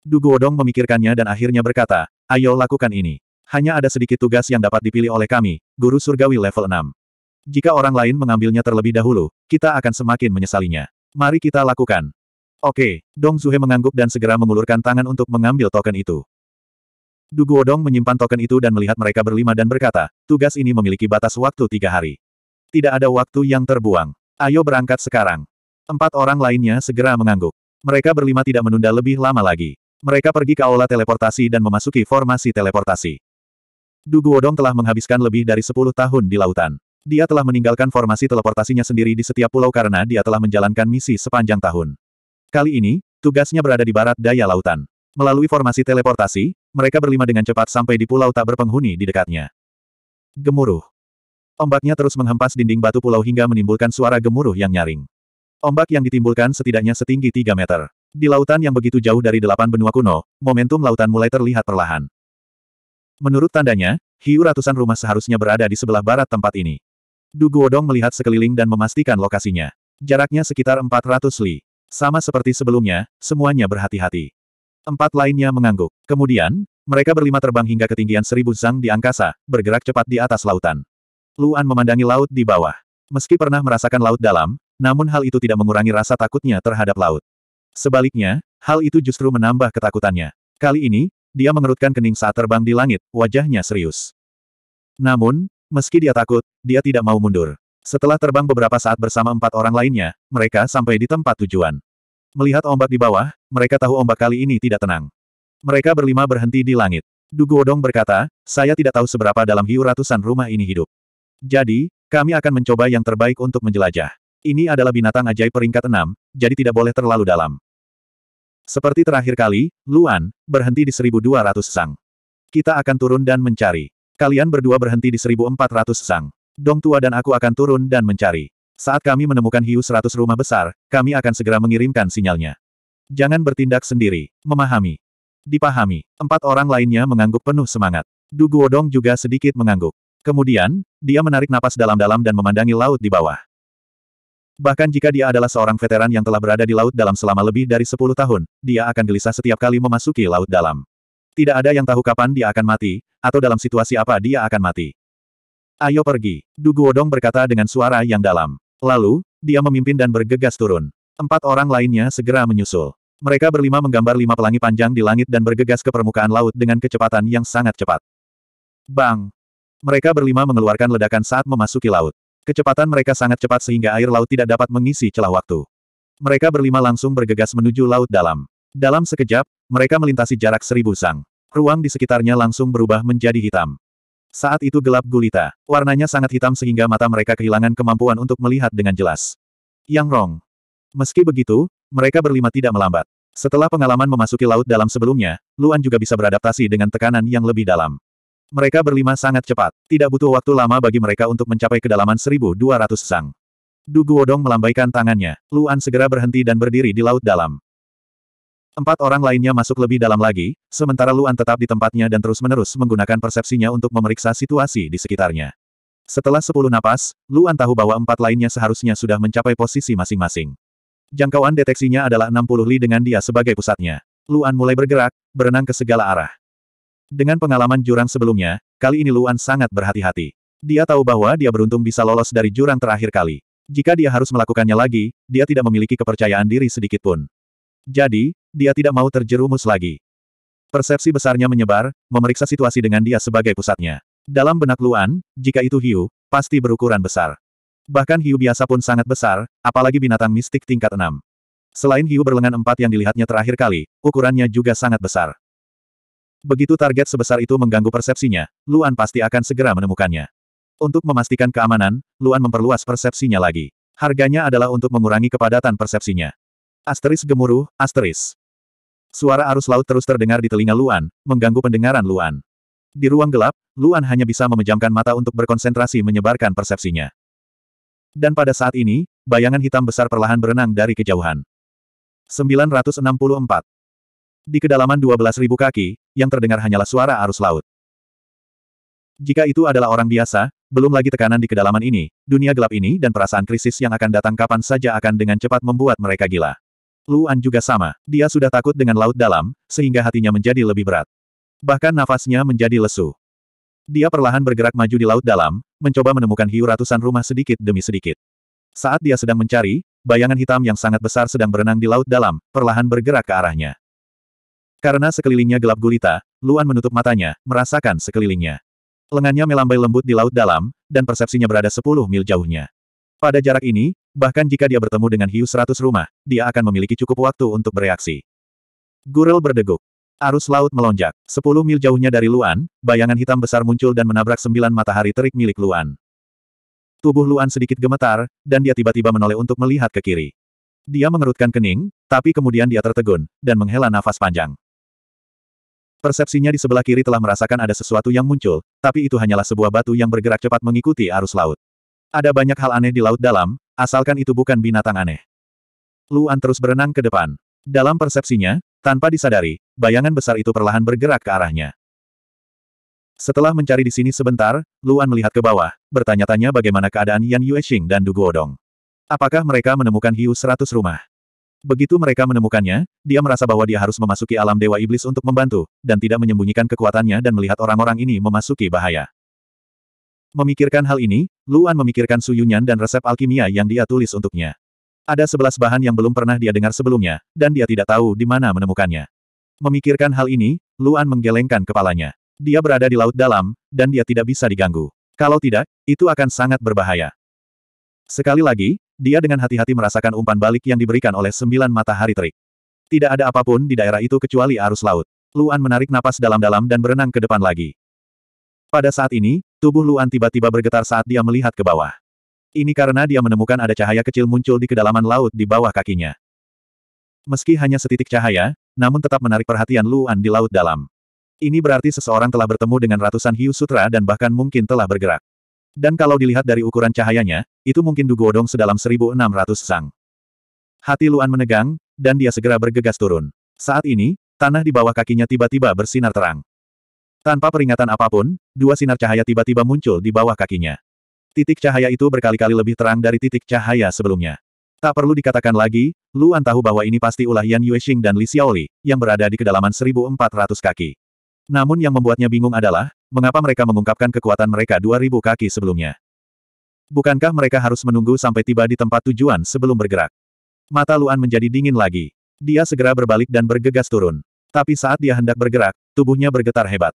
Duguodong memikirkannya dan akhirnya berkata, ayo lakukan ini. Hanya ada sedikit tugas yang dapat dipilih oleh kami, guru surgawi level 6. Jika orang lain mengambilnya terlebih dahulu, kita akan semakin menyesalinya. Mari kita lakukan. Oke, Dong Zuhe mengangguk dan segera mengulurkan tangan untuk mengambil token itu. Duguodong menyimpan token itu dan melihat mereka berlima dan berkata, tugas ini memiliki batas waktu tiga hari. Tidak ada waktu yang terbuang. Ayo berangkat sekarang. Empat orang lainnya segera mengangguk. Mereka berlima tidak menunda lebih lama lagi. Mereka pergi ke aula teleportasi dan memasuki formasi teleportasi. Duguodong telah menghabiskan lebih dari 10 tahun di lautan. Dia telah meninggalkan formasi teleportasinya sendiri di setiap pulau karena dia telah menjalankan misi sepanjang tahun. Kali ini, tugasnya berada di barat daya lautan. Melalui formasi teleportasi, mereka berlima dengan cepat sampai di pulau tak berpenghuni di dekatnya. Gemuruh. Ombaknya terus menghempas dinding batu pulau hingga menimbulkan suara gemuruh yang nyaring. Ombak yang ditimbulkan setidaknya setinggi 3 meter. Di lautan yang begitu jauh dari delapan benua kuno, momentum lautan mulai terlihat perlahan. Menurut tandanya, hiu ratusan rumah seharusnya berada di sebelah barat tempat ini. Du Guodong melihat sekeliling dan memastikan lokasinya. Jaraknya sekitar 400 li. Sama seperti sebelumnya, semuanya berhati-hati. Empat lainnya mengangguk. Kemudian, mereka berlima terbang hingga ketinggian seribu zang di angkasa, bergerak cepat di atas lautan. Luan memandangi laut di bawah. Meski pernah merasakan laut dalam, namun hal itu tidak mengurangi rasa takutnya terhadap laut. Sebaliknya, hal itu justru menambah ketakutannya. Kali ini, dia mengerutkan kening saat terbang di langit, wajahnya serius. Namun, meski dia takut, dia tidak mau mundur. Setelah terbang beberapa saat bersama empat orang lainnya, mereka sampai di tempat tujuan. Melihat ombak di bawah, mereka tahu ombak kali ini tidak tenang. Mereka berlima berhenti di langit. Duguodong berkata, saya tidak tahu seberapa dalam hiu ratusan rumah ini hidup. Jadi, kami akan mencoba yang terbaik untuk menjelajah. Ini adalah binatang ajaib peringkat enam, jadi tidak boleh terlalu dalam. Seperti terakhir kali, Luan, berhenti di 1200 sang. Kita akan turun dan mencari. Kalian berdua berhenti di 1400 sang. Dong Tua dan aku akan turun dan mencari. Saat kami menemukan hiu 100 rumah besar, kami akan segera mengirimkan sinyalnya. Jangan bertindak sendiri. Memahami. Dipahami. Empat orang lainnya mengangguk penuh semangat. Du Guodong juga sedikit mengangguk. Kemudian, dia menarik napas dalam-dalam dan memandangi laut di bawah. Bahkan jika dia adalah seorang veteran yang telah berada di laut dalam selama lebih dari 10 tahun, dia akan gelisah setiap kali memasuki laut dalam. Tidak ada yang tahu kapan dia akan mati, atau dalam situasi apa dia akan mati. Ayo pergi, Duguodong berkata dengan suara yang dalam. Lalu, dia memimpin dan bergegas turun. Empat orang lainnya segera menyusul. Mereka berlima menggambar lima pelangi panjang di langit dan bergegas ke permukaan laut dengan kecepatan yang sangat cepat. Bang! Mereka berlima mengeluarkan ledakan saat memasuki laut. Kecepatan mereka sangat cepat sehingga air laut tidak dapat mengisi celah waktu. Mereka berlima langsung bergegas menuju laut dalam. Dalam sekejap, mereka melintasi jarak seribu sang. Ruang di sekitarnya langsung berubah menjadi hitam. Saat itu gelap gulita. Warnanya sangat hitam sehingga mata mereka kehilangan kemampuan untuk melihat dengan jelas. Yang Rong. Meski begitu, mereka berlima tidak melambat. Setelah pengalaman memasuki laut dalam sebelumnya, Luan juga bisa beradaptasi dengan tekanan yang lebih dalam. Mereka berlima sangat cepat. Tidak butuh waktu lama bagi mereka untuk mencapai kedalaman 1200 sang. Du Guodong melambaikan tangannya. Luan segera berhenti dan berdiri di laut dalam. Empat orang lainnya masuk lebih dalam lagi, sementara Luan tetap di tempatnya dan terus-menerus menggunakan persepsinya untuk memeriksa situasi di sekitarnya. Setelah sepuluh napas, Luan tahu bahwa empat lainnya seharusnya sudah mencapai posisi masing-masing. Jangkauan deteksinya adalah 60 li dengan dia sebagai pusatnya. Luan mulai bergerak, berenang ke segala arah. Dengan pengalaman jurang sebelumnya, kali ini Luan sangat berhati-hati. Dia tahu bahwa dia beruntung bisa lolos dari jurang terakhir kali. Jika dia harus melakukannya lagi, dia tidak memiliki kepercayaan diri sedikit pun. Jadi, dia tidak mau terjerumus lagi. Persepsi besarnya menyebar, memeriksa situasi dengan dia sebagai pusatnya. Dalam benak Luan, jika itu hiu, pasti berukuran besar. Bahkan hiu biasa pun sangat besar, apalagi binatang mistik tingkat 6. Selain hiu berlengan empat yang dilihatnya terakhir kali, ukurannya juga sangat besar. Begitu target sebesar itu mengganggu persepsinya, Luan pasti akan segera menemukannya. Untuk memastikan keamanan, Luan memperluas persepsinya lagi. Harganya adalah untuk mengurangi kepadatan persepsinya. Asteris gemuruh, asteris. Suara arus laut terus terdengar di telinga Luan, mengganggu pendengaran Luan. Di ruang gelap, Luan hanya bisa memejamkan mata untuk berkonsentrasi menyebarkan persepsinya. Dan pada saat ini, bayangan hitam besar perlahan berenang dari kejauhan. 964. Di kedalaman 12.000 kaki, yang terdengar hanyalah suara arus laut. Jika itu adalah orang biasa, belum lagi tekanan di kedalaman ini, dunia gelap ini dan perasaan krisis yang akan datang kapan saja akan dengan cepat membuat mereka gila. Luan juga sama, dia sudah takut dengan laut dalam, sehingga hatinya menjadi lebih berat. Bahkan nafasnya menjadi lesu. Dia perlahan bergerak maju di laut dalam, mencoba menemukan hiu ratusan rumah sedikit demi sedikit. Saat dia sedang mencari, bayangan hitam yang sangat besar sedang berenang di laut dalam, perlahan bergerak ke arahnya. Karena sekelilingnya gelap gulita, Luan menutup matanya, merasakan sekelilingnya. Lengannya melambai lembut di laut dalam, dan persepsinya berada 10 mil jauhnya. Pada jarak ini, bahkan jika dia bertemu dengan hiu seratus rumah, dia akan memiliki cukup waktu untuk bereaksi. Gurel berdeguk. Arus laut melonjak. 10 mil jauhnya dari Luan, bayangan hitam besar muncul dan menabrak sembilan matahari terik milik Luan. Tubuh Luan sedikit gemetar, dan dia tiba-tiba menoleh untuk melihat ke kiri. Dia mengerutkan kening, tapi kemudian dia tertegun, dan menghela nafas panjang. Persepsinya di sebelah kiri telah merasakan ada sesuatu yang muncul, tapi itu hanyalah sebuah batu yang bergerak cepat mengikuti arus laut. Ada banyak hal aneh di laut dalam, asalkan itu bukan binatang aneh. Luan terus berenang ke depan. Dalam persepsinya, tanpa disadari, bayangan besar itu perlahan bergerak ke arahnya. Setelah mencari di sini sebentar, Luan melihat ke bawah, bertanya-tanya bagaimana keadaan Yan Yuexing dan Du Guodong. Apakah mereka menemukan hiu seratus rumah? Begitu mereka menemukannya, dia merasa bahwa dia harus memasuki alam Dewa Iblis untuk membantu, dan tidak menyembunyikan kekuatannya dan melihat orang-orang ini memasuki bahaya. Memikirkan hal ini, Luan memikirkan suyunyan dan resep alkimia yang dia tulis untuknya. Ada sebelas bahan yang belum pernah dia dengar sebelumnya, dan dia tidak tahu di mana menemukannya. Memikirkan hal ini, Luan menggelengkan kepalanya. Dia berada di laut dalam, dan dia tidak bisa diganggu. Kalau tidak, itu akan sangat berbahaya. Sekali lagi, dia dengan hati-hati merasakan umpan balik yang diberikan oleh sembilan matahari terik. Tidak ada apapun di daerah itu kecuali arus laut. Luan menarik napas dalam-dalam dan berenang ke depan lagi. Pada saat ini, tubuh Luan tiba-tiba bergetar saat dia melihat ke bawah. Ini karena dia menemukan ada cahaya kecil muncul di kedalaman laut di bawah kakinya. Meski hanya setitik cahaya, namun tetap menarik perhatian Luan di laut dalam. Ini berarti seseorang telah bertemu dengan ratusan hiu sutra dan bahkan mungkin telah bergerak. Dan kalau dilihat dari ukuran cahayanya, itu mungkin dugodong sedalam 1600 sang. Hati Luan menegang, dan dia segera bergegas turun. Saat ini, tanah di bawah kakinya tiba-tiba bersinar terang. Tanpa peringatan apapun, dua sinar cahaya tiba-tiba muncul di bawah kakinya. Titik cahaya itu berkali-kali lebih terang dari titik cahaya sebelumnya. Tak perlu dikatakan lagi, Luan tahu bahwa ini pasti ulah Yan Yuexing dan Li Xiaoli, yang berada di kedalaman 1400 kaki. Namun yang membuatnya bingung adalah, Mengapa mereka mengungkapkan kekuatan mereka 2000 kaki sebelumnya? Bukankah mereka harus menunggu sampai tiba di tempat tujuan sebelum bergerak? Mata Luan menjadi dingin lagi. Dia segera berbalik dan bergegas turun. Tapi saat dia hendak bergerak, tubuhnya bergetar hebat.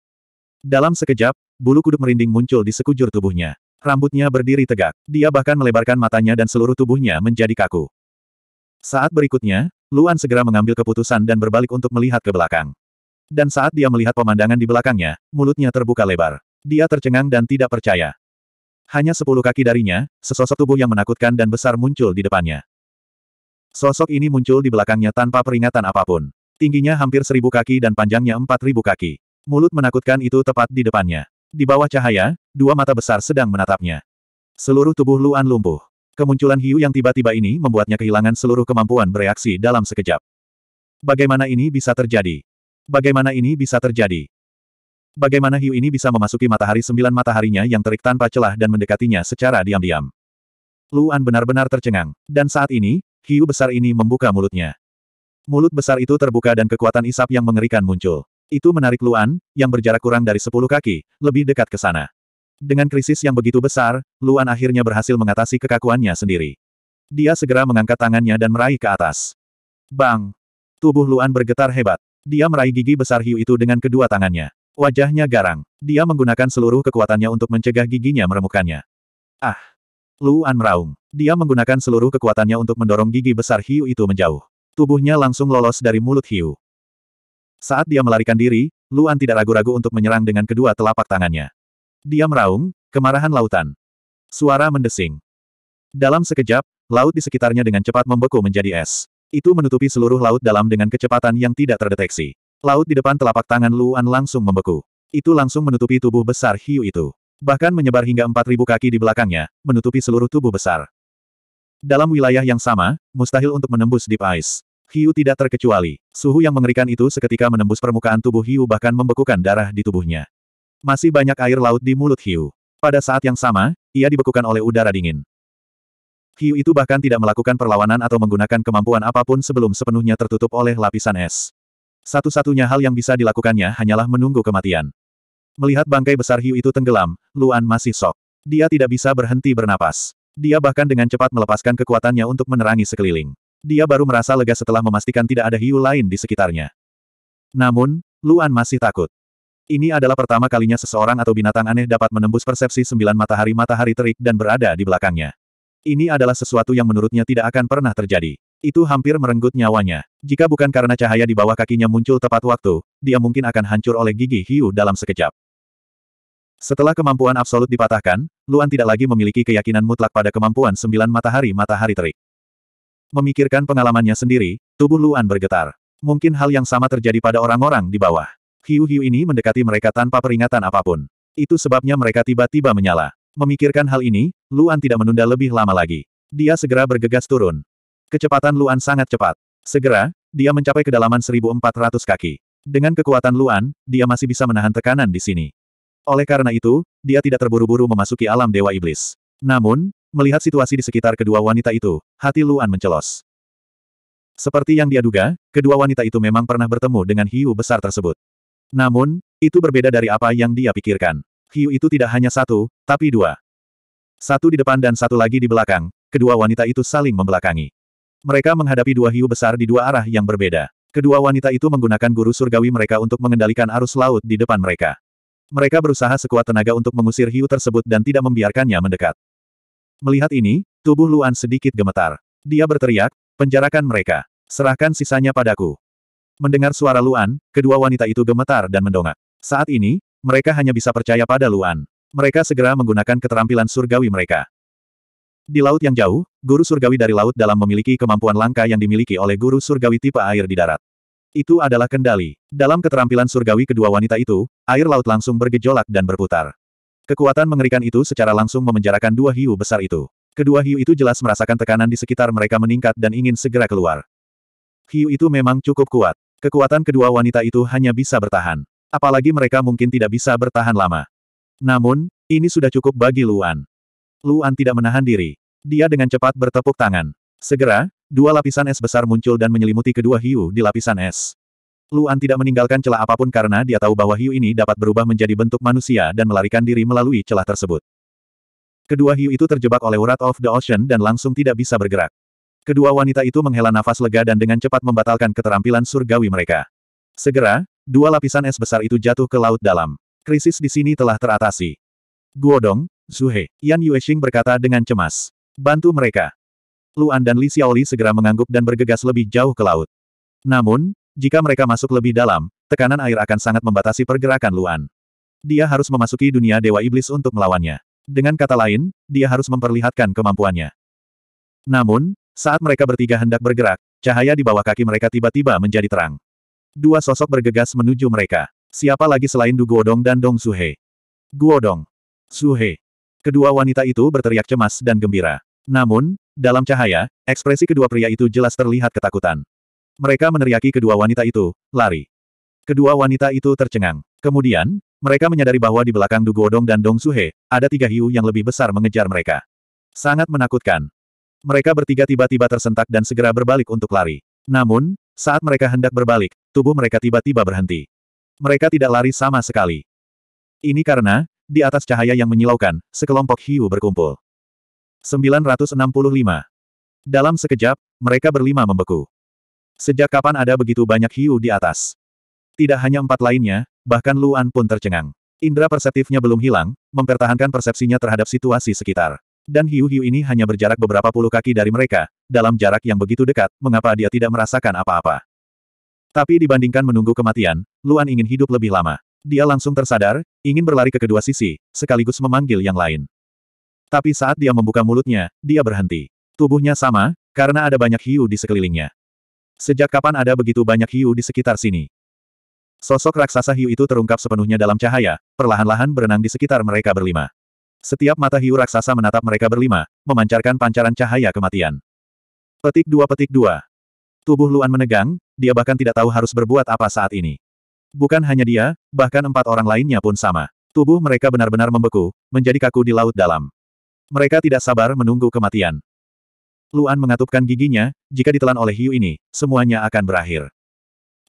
Dalam sekejap, bulu kuduk merinding muncul di sekujur tubuhnya. Rambutnya berdiri tegak. Dia bahkan melebarkan matanya dan seluruh tubuhnya menjadi kaku. Saat berikutnya, Luan segera mengambil keputusan dan berbalik untuk melihat ke belakang. Dan saat dia melihat pemandangan di belakangnya, mulutnya terbuka lebar. Dia tercengang dan tidak percaya. Hanya sepuluh kaki darinya, sesosok tubuh yang menakutkan dan besar muncul di depannya. Sosok ini muncul di belakangnya tanpa peringatan apapun. Tingginya hampir seribu kaki dan panjangnya empat ribu kaki. Mulut menakutkan itu tepat di depannya. Di bawah cahaya, dua mata besar sedang menatapnya. Seluruh tubuh Luan lumpuh. Kemunculan hiu yang tiba-tiba ini membuatnya kehilangan seluruh kemampuan bereaksi dalam sekejap. Bagaimana ini bisa terjadi? Bagaimana ini bisa terjadi? Bagaimana hiu ini bisa memasuki matahari sembilan mataharinya yang terik tanpa celah dan mendekatinya secara diam-diam? Luan benar-benar tercengang. Dan saat ini, hiu besar ini membuka mulutnya. Mulut besar itu terbuka dan kekuatan isap yang mengerikan muncul. Itu menarik Luan, yang berjarak kurang dari sepuluh kaki, lebih dekat ke sana. Dengan krisis yang begitu besar, Luan akhirnya berhasil mengatasi kekakuannya sendiri. Dia segera mengangkat tangannya dan meraih ke atas. Bang! Tubuh Luan bergetar hebat. Dia meraih gigi besar hiu itu dengan kedua tangannya. Wajahnya garang. Dia menggunakan seluruh kekuatannya untuk mencegah giginya meremukannya. Ah! Luan meraung. Dia menggunakan seluruh kekuatannya untuk mendorong gigi besar hiu itu menjauh. Tubuhnya langsung lolos dari mulut hiu. Saat dia melarikan diri, Luan tidak ragu-ragu untuk menyerang dengan kedua telapak tangannya. Dia meraung, kemarahan lautan. Suara mendesing. Dalam sekejap, laut di sekitarnya dengan cepat membeku menjadi es. Itu menutupi seluruh laut dalam dengan kecepatan yang tidak terdeteksi. Laut di depan telapak tangan Luan langsung membeku. Itu langsung menutupi tubuh besar hiu itu. Bahkan menyebar hingga 4.000 kaki di belakangnya, menutupi seluruh tubuh besar. Dalam wilayah yang sama, mustahil untuk menembus Deep Ice. Hiu tidak terkecuali. Suhu yang mengerikan itu seketika menembus permukaan tubuh hiu bahkan membekukan darah di tubuhnya. Masih banyak air laut di mulut hiu. Pada saat yang sama, ia dibekukan oleh udara dingin. Hiu itu bahkan tidak melakukan perlawanan atau menggunakan kemampuan apapun sebelum sepenuhnya tertutup oleh lapisan es. Satu-satunya hal yang bisa dilakukannya hanyalah menunggu kematian. Melihat bangkai besar hiu itu tenggelam, Luan masih sok. Dia tidak bisa berhenti bernapas. Dia bahkan dengan cepat melepaskan kekuatannya untuk menerangi sekeliling. Dia baru merasa lega setelah memastikan tidak ada hiu lain di sekitarnya. Namun, Luan masih takut. Ini adalah pertama kalinya seseorang atau binatang aneh dapat menembus persepsi sembilan matahari-matahari terik dan berada di belakangnya. Ini adalah sesuatu yang menurutnya tidak akan pernah terjadi. Itu hampir merenggut nyawanya. Jika bukan karena cahaya di bawah kakinya muncul tepat waktu, dia mungkin akan hancur oleh gigi hiu dalam sekejap. Setelah kemampuan absolut dipatahkan, Luan tidak lagi memiliki keyakinan mutlak pada kemampuan sembilan matahari-matahari terik. Memikirkan pengalamannya sendiri, tubuh Luan bergetar. Mungkin hal yang sama terjadi pada orang-orang di bawah. Hiu-hiu ini mendekati mereka tanpa peringatan apapun. Itu sebabnya mereka tiba-tiba menyala. Memikirkan hal ini, Luan tidak menunda lebih lama lagi. Dia segera bergegas turun. Kecepatan Luan sangat cepat. Segera, dia mencapai kedalaman 1400 kaki. Dengan kekuatan Luan, dia masih bisa menahan tekanan di sini. Oleh karena itu, dia tidak terburu-buru memasuki alam Dewa Iblis. Namun, melihat situasi di sekitar kedua wanita itu, hati Luan mencelos. Seperti yang dia duga, kedua wanita itu memang pernah bertemu dengan hiu besar tersebut. Namun, itu berbeda dari apa yang dia pikirkan hiu itu tidak hanya satu, tapi dua. Satu di depan dan satu lagi di belakang, kedua wanita itu saling membelakangi. Mereka menghadapi dua hiu besar di dua arah yang berbeda. Kedua wanita itu menggunakan guru surgawi mereka untuk mengendalikan arus laut di depan mereka. Mereka berusaha sekuat tenaga untuk mengusir hiu tersebut dan tidak membiarkannya mendekat. Melihat ini, tubuh Luan sedikit gemetar. Dia berteriak, penjarakan mereka. Serahkan sisanya padaku. Mendengar suara Luan, kedua wanita itu gemetar dan mendongak. Saat ini, mereka hanya bisa percaya pada Luan. Mereka segera menggunakan keterampilan surgawi mereka. Di laut yang jauh, guru surgawi dari laut dalam memiliki kemampuan langka yang dimiliki oleh guru surgawi tipe air di darat. Itu adalah kendali. Dalam keterampilan surgawi kedua wanita itu, air laut langsung bergejolak dan berputar. Kekuatan mengerikan itu secara langsung memenjarakan dua hiu besar itu. Kedua hiu itu jelas merasakan tekanan di sekitar mereka meningkat dan ingin segera keluar. Hiu itu memang cukup kuat. Kekuatan kedua wanita itu hanya bisa bertahan. Apalagi mereka mungkin tidak bisa bertahan lama. Namun, ini sudah cukup bagi Luan. Luan tidak menahan diri. Dia dengan cepat bertepuk tangan. Segera, dua lapisan es besar muncul dan menyelimuti kedua hiu di lapisan es. Luan tidak meninggalkan celah apapun karena dia tahu bahwa hiu ini dapat berubah menjadi bentuk manusia dan melarikan diri melalui celah tersebut. Kedua hiu itu terjebak oleh urat of the ocean dan langsung tidak bisa bergerak. Kedua wanita itu menghela nafas lega dan dengan cepat membatalkan keterampilan surgawi mereka. Segera, dua lapisan es besar itu jatuh ke laut dalam. Krisis di sini telah teratasi. Guodong, Zuhe, Yan Yuexing berkata dengan cemas. Bantu mereka. Luan dan Li Xiaoli segera mengangguk dan bergegas lebih jauh ke laut. Namun, jika mereka masuk lebih dalam, tekanan air akan sangat membatasi pergerakan Luan. Dia harus memasuki dunia Dewa Iblis untuk melawannya. Dengan kata lain, dia harus memperlihatkan kemampuannya. Namun, saat mereka bertiga hendak bergerak, cahaya di bawah kaki mereka tiba-tiba menjadi terang. Dua sosok bergegas menuju mereka. Siapa lagi selain Du Guodong dan Dong Suhe? Guodong. Suhe, Kedua wanita itu berteriak cemas dan gembira. Namun, dalam cahaya, ekspresi kedua pria itu jelas terlihat ketakutan. Mereka meneriaki kedua wanita itu, lari. Kedua wanita itu tercengang. Kemudian, mereka menyadari bahwa di belakang Du Guodong dan Dong Suhe, ada tiga hiu yang lebih besar mengejar mereka. Sangat menakutkan. Mereka bertiga tiba-tiba tersentak dan segera berbalik untuk lari. Namun, saat mereka hendak berbalik, tubuh mereka tiba-tiba berhenti. Mereka tidak lari sama sekali. Ini karena, di atas cahaya yang menyilaukan, sekelompok hiu berkumpul. 965. Dalam sekejap, mereka berlima membeku. Sejak kapan ada begitu banyak hiu di atas? Tidak hanya empat lainnya, bahkan Luan pun tercengang. Indra perseptifnya belum hilang, mempertahankan persepsinya terhadap situasi sekitar. Dan hiu-hiu ini hanya berjarak beberapa puluh kaki dari mereka, dalam jarak yang begitu dekat, mengapa dia tidak merasakan apa-apa? Tapi dibandingkan menunggu kematian, Luan ingin hidup lebih lama. Dia langsung tersadar, ingin berlari ke kedua sisi, sekaligus memanggil yang lain. Tapi saat dia membuka mulutnya, dia berhenti. Tubuhnya sama, karena ada banyak hiu di sekelilingnya. Sejak kapan ada begitu banyak hiu di sekitar sini? Sosok raksasa hiu itu terungkap sepenuhnya dalam cahaya, perlahan-lahan berenang di sekitar mereka berlima. Setiap mata hiu raksasa menatap mereka berlima, memancarkan pancaran cahaya kematian. Petik dua petik dua. Tubuh Luan menegang, dia bahkan tidak tahu harus berbuat apa saat ini. Bukan hanya dia, bahkan empat orang lainnya pun sama. Tubuh mereka benar-benar membeku, menjadi kaku di laut dalam. Mereka tidak sabar menunggu kematian. Luan mengatupkan giginya, jika ditelan oleh hiu ini, semuanya akan berakhir.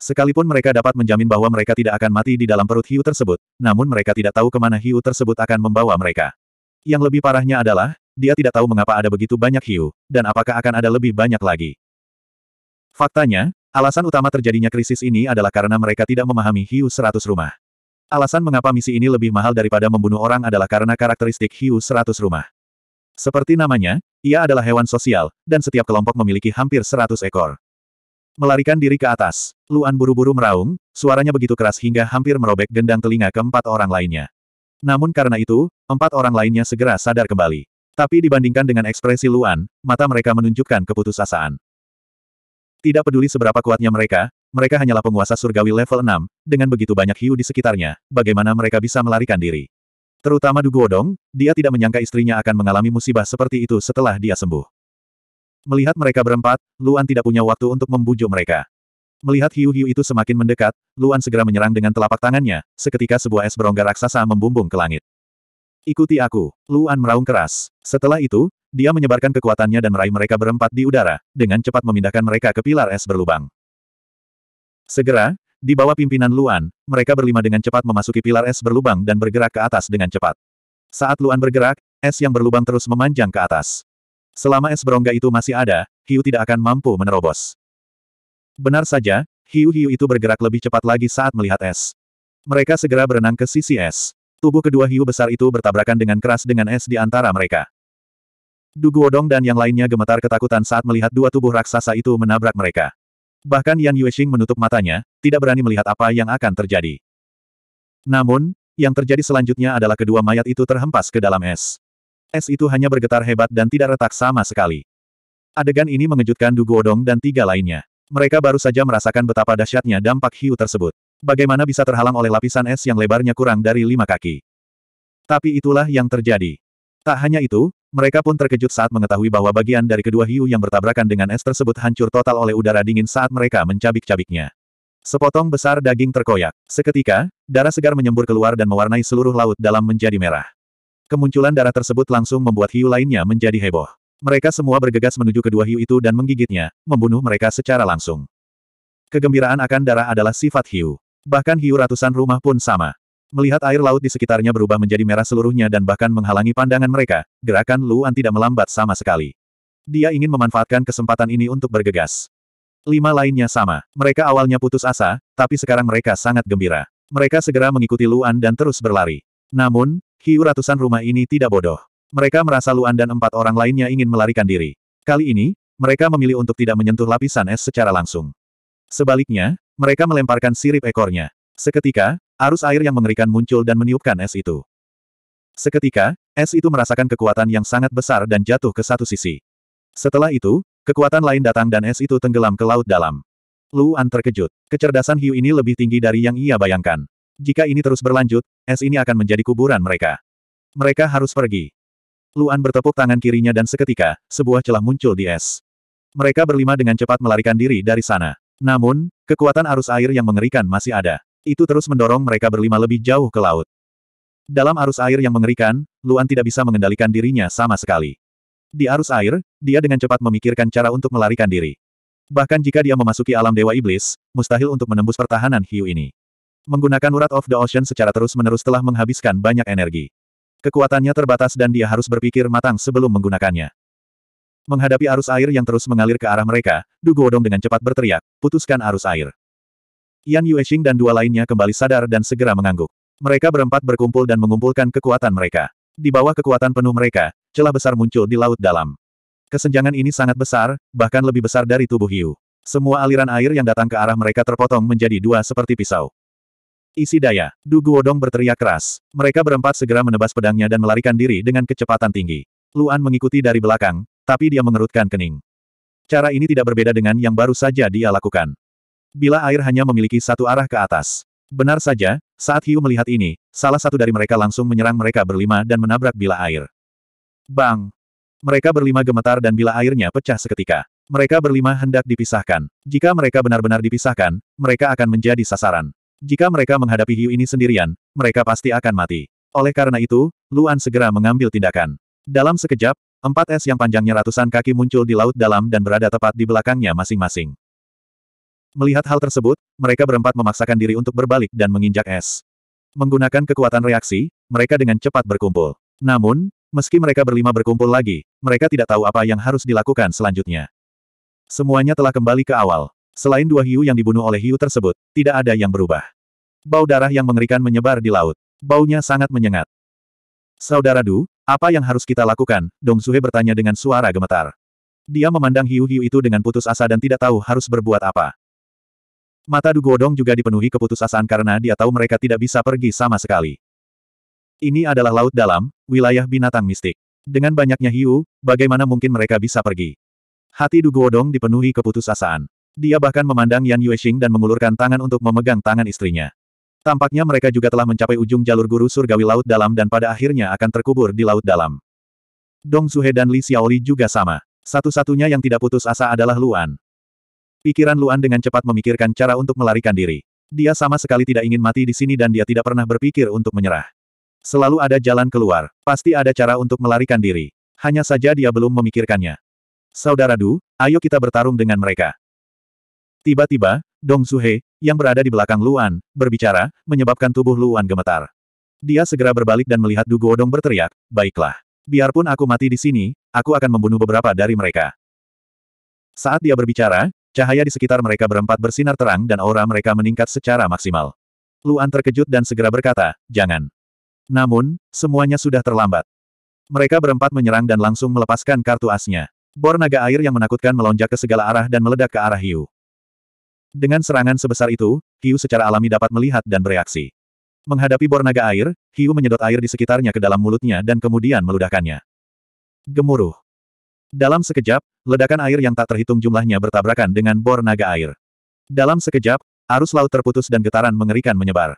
Sekalipun mereka dapat menjamin bahwa mereka tidak akan mati di dalam perut hiu tersebut, namun mereka tidak tahu kemana hiu tersebut akan membawa mereka. Yang lebih parahnya adalah, dia tidak tahu mengapa ada begitu banyak hiu, dan apakah akan ada lebih banyak lagi. Faktanya, alasan utama terjadinya krisis ini adalah karena mereka tidak memahami hiu seratus rumah. Alasan mengapa misi ini lebih mahal daripada membunuh orang adalah karena karakteristik hiu seratus rumah. Seperti namanya, ia adalah hewan sosial, dan setiap kelompok memiliki hampir seratus ekor. Melarikan diri ke atas, Luan buru-buru meraung, suaranya begitu keras hingga hampir merobek gendang telinga keempat orang lainnya. Namun karena itu, empat orang lainnya segera sadar kembali. Tapi dibandingkan dengan ekspresi Luan, mata mereka menunjukkan keputusasaan. Tidak peduli seberapa kuatnya mereka, mereka hanyalah penguasa surgawi level 6, dengan begitu banyak hiu di sekitarnya, bagaimana mereka bisa melarikan diri. Terutama Duguodong, dia tidak menyangka istrinya akan mengalami musibah seperti itu setelah dia sembuh. Melihat mereka berempat, Luan tidak punya waktu untuk membujuk mereka. Melihat hiu-hiu itu semakin mendekat, Luan segera menyerang dengan telapak tangannya, seketika sebuah es berongga raksasa membumbung ke langit. Ikuti aku. Luan meraung keras. Setelah itu, dia menyebarkan kekuatannya dan meraih mereka berempat di udara, dengan cepat memindahkan mereka ke pilar es berlubang. Segera, di bawah pimpinan Luan, mereka berlima dengan cepat memasuki pilar es berlubang dan bergerak ke atas dengan cepat. Saat Luan bergerak, es yang berlubang terus memanjang ke atas. Selama es berongga itu masih ada, Hiu tidak akan mampu menerobos. Benar saja, hiu-hiu itu bergerak lebih cepat lagi saat melihat es. Mereka segera berenang ke sisi es. Tubuh kedua hiu besar itu bertabrakan dengan keras dengan es di antara mereka. Duguodong dan yang lainnya gemetar ketakutan saat melihat dua tubuh raksasa itu menabrak mereka. Bahkan Yan Yuexing menutup matanya, tidak berani melihat apa yang akan terjadi. Namun, yang terjadi selanjutnya adalah kedua mayat itu terhempas ke dalam es. Es itu hanya bergetar hebat dan tidak retak sama sekali. Adegan ini mengejutkan Duguodong dan tiga lainnya. Mereka baru saja merasakan betapa dahsyatnya dampak hiu tersebut. Bagaimana bisa terhalang oleh lapisan es yang lebarnya kurang dari lima kaki. Tapi itulah yang terjadi. Tak hanya itu, mereka pun terkejut saat mengetahui bahwa bagian dari kedua hiu yang bertabrakan dengan es tersebut hancur total oleh udara dingin saat mereka mencabik-cabiknya. Sepotong besar daging terkoyak. Seketika, darah segar menyembur keluar dan mewarnai seluruh laut dalam menjadi merah. Kemunculan darah tersebut langsung membuat hiu lainnya menjadi heboh. Mereka semua bergegas menuju kedua hiu itu dan menggigitnya, membunuh mereka secara langsung. Kegembiraan akan darah adalah sifat hiu. Bahkan hiu ratusan rumah pun sama. Melihat air laut di sekitarnya berubah menjadi merah seluruhnya dan bahkan menghalangi pandangan mereka, gerakan Luan tidak melambat sama sekali. Dia ingin memanfaatkan kesempatan ini untuk bergegas. Lima lainnya sama. Mereka awalnya putus asa, tapi sekarang mereka sangat gembira. Mereka segera mengikuti Luan dan terus berlari. Namun, hiu ratusan rumah ini tidak bodoh. Mereka merasa Luan dan empat orang lainnya ingin melarikan diri. Kali ini, mereka memilih untuk tidak menyentuh lapisan es secara langsung. Sebaliknya, mereka melemparkan sirip ekornya. Seketika, Arus air yang mengerikan muncul dan meniupkan es itu. Seketika, es itu merasakan kekuatan yang sangat besar dan jatuh ke satu sisi. Setelah itu, kekuatan lain datang dan es itu tenggelam ke laut dalam. Luan terkejut. Kecerdasan Hiu ini lebih tinggi dari yang ia bayangkan. Jika ini terus berlanjut, es ini akan menjadi kuburan mereka. Mereka harus pergi. Luan bertepuk tangan kirinya dan seketika, sebuah celah muncul di es. Mereka berlima dengan cepat melarikan diri dari sana. Namun, kekuatan arus air yang mengerikan masih ada. Itu terus mendorong mereka berlima lebih jauh ke laut. Dalam arus air yang mengerikan, Luan tidak bisa mengendalikan dirinya sama sekali. Di arus air, dia dengan cepat memikirkan cara untuk melarikan diri. Bahkan jika dia memasuki alam Dewa Iblis, mustahil untuk menembus pertahanan hiu ini. Menggunakan urat of the ocean secara terus-menerus telah menghabiskan banyak energi. Kekuatannya terbatas dan dia harus berpikir matang sebelum menggunakannya. Menghadapi arus air yang terus mengalir ke arah mereka, Dugodong dengan cepat berteriak, putuskan arus air. Yan Yuexing dan dua lainnya kembali sadar dan segera mengangguk. Mereka berempat berkumpul dan mengumpulkan kekuatan mereka. Di bawah kekuatan penuh mereka, celah besar muncul di laut dalam. Kesenjangan ini sangat besar, bahkan lebih besar dari tubuh Hiu. Semua aliran air yang datang ke arah mereka terpotong menjadi dua seperti pisau. Isi daya, Du Guodong berteriak keras. Mereka berempat segera menebas pedangnya dan melarikan diri dengan kecepatan tinggi. Luan mengikuti dari belakang, tapi dia mengerutkan kening. Cara ini tidak berbeda dengan yang baru saja dia lakukan. Bila air hanya memiliki satu arah ke atas. Benar saja, saat Hiu melihat ini, salah satu dari mereka langsung menyerang mereka berlima dan menabrak bila air. Bang! Mereka berlima gemetar dan bila airnya pecah seketika. Mereka berlima hendak dipisahkan. Jika mereka benar-benar dipisahkan, mereka akan menjadi sasaran. Jika mereka menghadapi hiu ini sendirian, mereka pasti akan mati. Oleh karena itu, Luan segera mengambil tindakan. Dalam sekejap, empat es yang panjangnya ratusan kaki muncul di laut dalam dan berada tepat di belakangnya masing-masing. Melihat hal tersebut, mereka berempat memaksakan diri untuk berbalik dan menginjak es. Menggunakan kekuatan reaksi, mereka dengan cepat berkumpul. Namun, meski mereka berlima berkumpul lagi, mereka tidak tahu apa yang harus dilakukan selanjutnya. Semuanya telah kembali ke awal. Selain dua hiu yang dibunuh oleh hiu tersebut, tidak ada yang berubah. Bau darah yang mengerikan menyebar di laut. Baunya sangat menyengat. Saudara Du, apa yang harus kita lakukan? Dong Suhe bertanya dengan suara gemetar. Dia memandang hiu-hiu itu dengan putus asa dan tidak tahu harus berbuat apa. Mata Du Dugodong juga dipenuhi keputusasaan karena dia tahu mereka tidak bisa pergi sama sekali. Ini adalah laut dalam, wilayah binatang mistik. Dengan banyaknya hiu, bagaimana mungkin mereka bisa pergi? Hati Du Dugodong dipenuhi keputusasaan. Dia bahkan memandang Yan Yuexing dan mengulurkan tangan untuk memegang tangan istrinya. Tampaknya mereka juga telah mencapai ujung jalur guru surgawi laut dalam dan pada akhirnya akan terkubur di laut dalam. Dong Suhe dan Li Xiaoli juga sama. Satu-satunya yang tidak putus asa adalah Luan. Pikiran Luan dengan cepat memikirkan cara untuk melarikan diri. Dia sama sekali tidak ingin mati di sini dan dia tidak pernah berpikir untuk menyerah. Selalu ada jalan keluar, pasti ada cara untuk melarikan diri. Hanya saja dia belum memikirkannya. Saudara Du, ayo kita bertarung dengan mereka. Tiba-tiba, Dong Suhe, yang berada di belakang Luan, berbicara, menyebabkan tubuh Luan gemetar. Dia segera berbalik dan melihat Du Godong berteriak, baiklah. Biarpun aku mati di sini, aku akan membunuh beberapa dari mereka. Saat dia berbicara, Cahaya di sekitar mereka berempat bersinar terang dan aura mereka meningkat secara maksimal. Luan terkejut dan segera berkata, jangan. Namun, semuanya sudah terlambat. Mereka berempat menyerang dan langsung melepaskan kartu asnya. Bor naga air yang menakutkan melonjak ke segala arah dan meledak ke arah Hiu. Dengan serangan sebesar itu, Hiu secara alami dapat melihat dan bereaksi. Menghadapi bor naga air, Hiu menyedot air di sekitarnya ke dalam mulutnya dan kemudian meludahkannya. Gemuruh. Dalam sekejap, ledakan air yang tak terhitung jumlahnya bertabrakan dengan bor naga air. Dalam sekejap, arus laut terputus dan getaran mengerikan menyebar.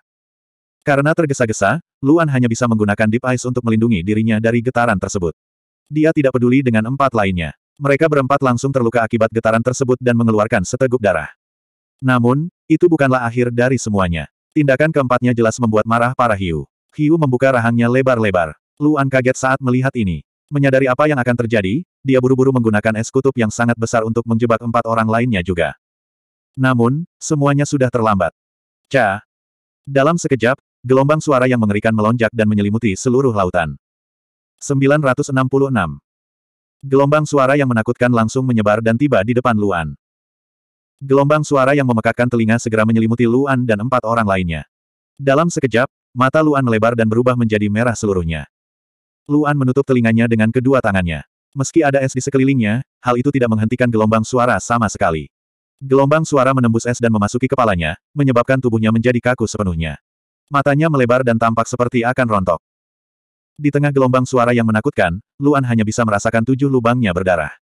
Karena tergesa-gesa, Luan hanya bisa menggunakan Deep Ice untuk melindungi dirinya dari getaran tersebut. Dia tidak peduli dengan empat lainnya. Mereka berempat langsung terluka akibat getaran tersebut dan mengeluarkan seteguk darah. Namun, itu bukanlah akhir dari semuanya. Tindakan keempatnya jelas membuat marah para Hiu. Hiu membuka rahangnya lebar-lebar. Luan kaget saat melihat ini. Menyadari apa yang akan terjadi, dia buru-buru menggunakan es kutub yang sangat besar untuk menjebak empat orang lainnya juga. Namun, semuanya sudah terlambat. Ca! Dalam sekejap, gelombang suara yang mengerikan melonjak dan menyelimuti seluruh lautan. 966. Gelombang suara yang menakutkan langsung menyebar dan tiba di depan Luan. Gelombang suara yang memekakkan telinga segera menyelimuti Luan dan empat orang lainnya. Dalam sekejap, mata Luan melebar dan berubah menjadi merah seluruhnya. Luan menutup telinganya dengan kedua tangannya. Meski ada es di sekelilingnya, hal itu tidak menghentikan gelombang suara sama sekali. Gelombang suara menembus es dan memasuki kepalanya, menyebabkan tubuhnya menjadi kaku sepenuhnya. Matanya melebar dan tampak seperti akan rontok. Di tengah gelombang suara yang menakutkan, Luan hanya bisa merasakan tujuh lubangnya berdarah.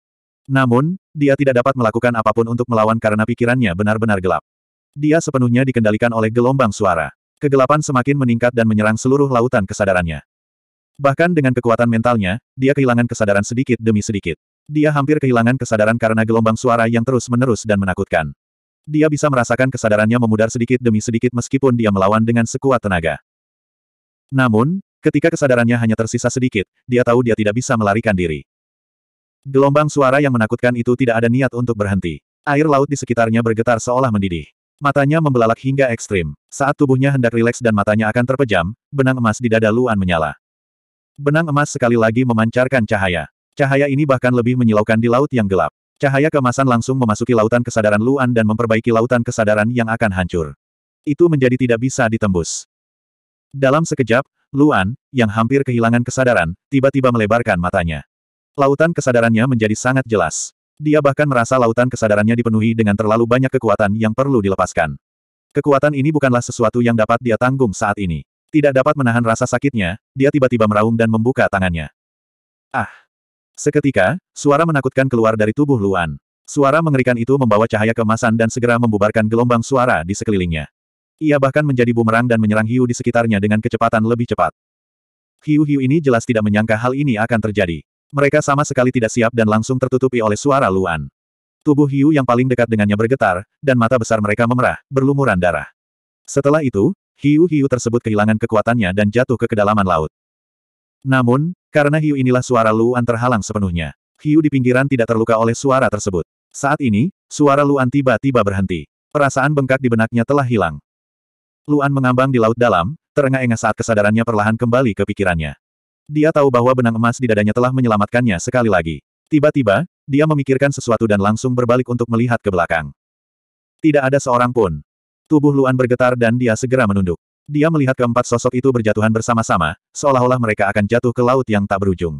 Namun, dia tidak dapat melakukan apapun untuk melawan karena pikirannya benar-benar gelap. Dia sepenuhnya dikendalikan oleh gelombang suara. Kegelapan semakin meningkat dan menyerang seluruh lautan kesadarannya. Bahkan dengan kekuatan mentalnya, dia kehilangan kesadaran sedikit demi sedikit. Dia hampir kehilangan kesadaran karena gelombang suara yang terus-menerus dan menakutkan. Dia bisa merasakan kesadarannya memudar sedikit demi sedikit meskipun dia melawan dengan sekuat tenaga. Namun, ketika kesadarannya hanya tersisa sedikit, dia tahu dia tidak bisa melarikan diri. Gelombang suara yang menakutkan itu tidak ada niat untuk berhenti. Air laut di sekitarnya bergetar seolah mendidih. Matanya membelalak hingga ekstrim. Saat tubuhnya hendak rileks dan matanya akan terpejam, benang emas di dada Luan menyala. Benang emas sekali lagi memancarkan cahaya. Cahaya ini bahkan lebih menyilaukan di laut yang gelap. Cahaya kemasan langsung memasuki lautan kesadaran Luan dan memperbaiki lautan kesadaran yang akan hancur. Itu menjadi tidak bisa ditembus. Dalam sekejap, Luan, yang hampir kehilangan kesadaran, tiba-tiba melebarkan matanya. Lautan kesadarannya menjadi sangat jelas. Dia bahkan merasa lautan kesadarannya dipenuhi dengan terlalu banyak kekuatan yang perlu dilepaskan. Kekuatan ini bukanlah sesuatu yang dapat dia tanggung saat ini. Tidak dapat menahan rasa sakitnya, dia tiba-tiba meraung dan membuka tangannya. Ah! Seketika, suara menakutkan keluar dari tubuh Luan. Suara mengerikan itu membawa cahaya kemasan dan segera membubarkan gelombang suara di sekelilingnya. Ia bahkan menjadi bumerang dan menyerang Hiu di sekitarnya dengan kecepatan lebih cepat. Hiu-hiu ini jelas tidak menyangka hal ini akan terjadi. Mereka sama sekali tidak siap dan langsung tertutupi oleh suara Luan. Tubuh hiu yang paling dekat dengannya bergetar, dan mata besar mereka memerah, berlumuran darah. Setelah itu, hiu-hiu tersebut kehilangan kekuatannya dan jatuh ke kedalaman laut. Namun, karena hiu inilah suara Luan terhalang sepenuhnya. Hiu di pinggiran tidak terluka oleh suara tersebut. Saat ini, suara Luan tiba-tiba berhenti. Perasaan bengkak di benaknya telah hilang. Luan mengambang di laut dalam, terengah-engah saat kesadarannya perlahan kembali ke pikirannya. Dia tahu bahwa benang emas di dadanya telah menyelamatkannya sekali lagi. Tiba-tiba, dia memikirkan sesuatu dan langsung berbalik untuk melihat ke belakang. Tidak ada seorang pun. Tubuh Luan bergetar dan dia segera menunduk. Dia melihat keempat sosok itu berjatuhan bersama-sama, seolah-olah mereka akan jatuh ke laut yang tak berujung.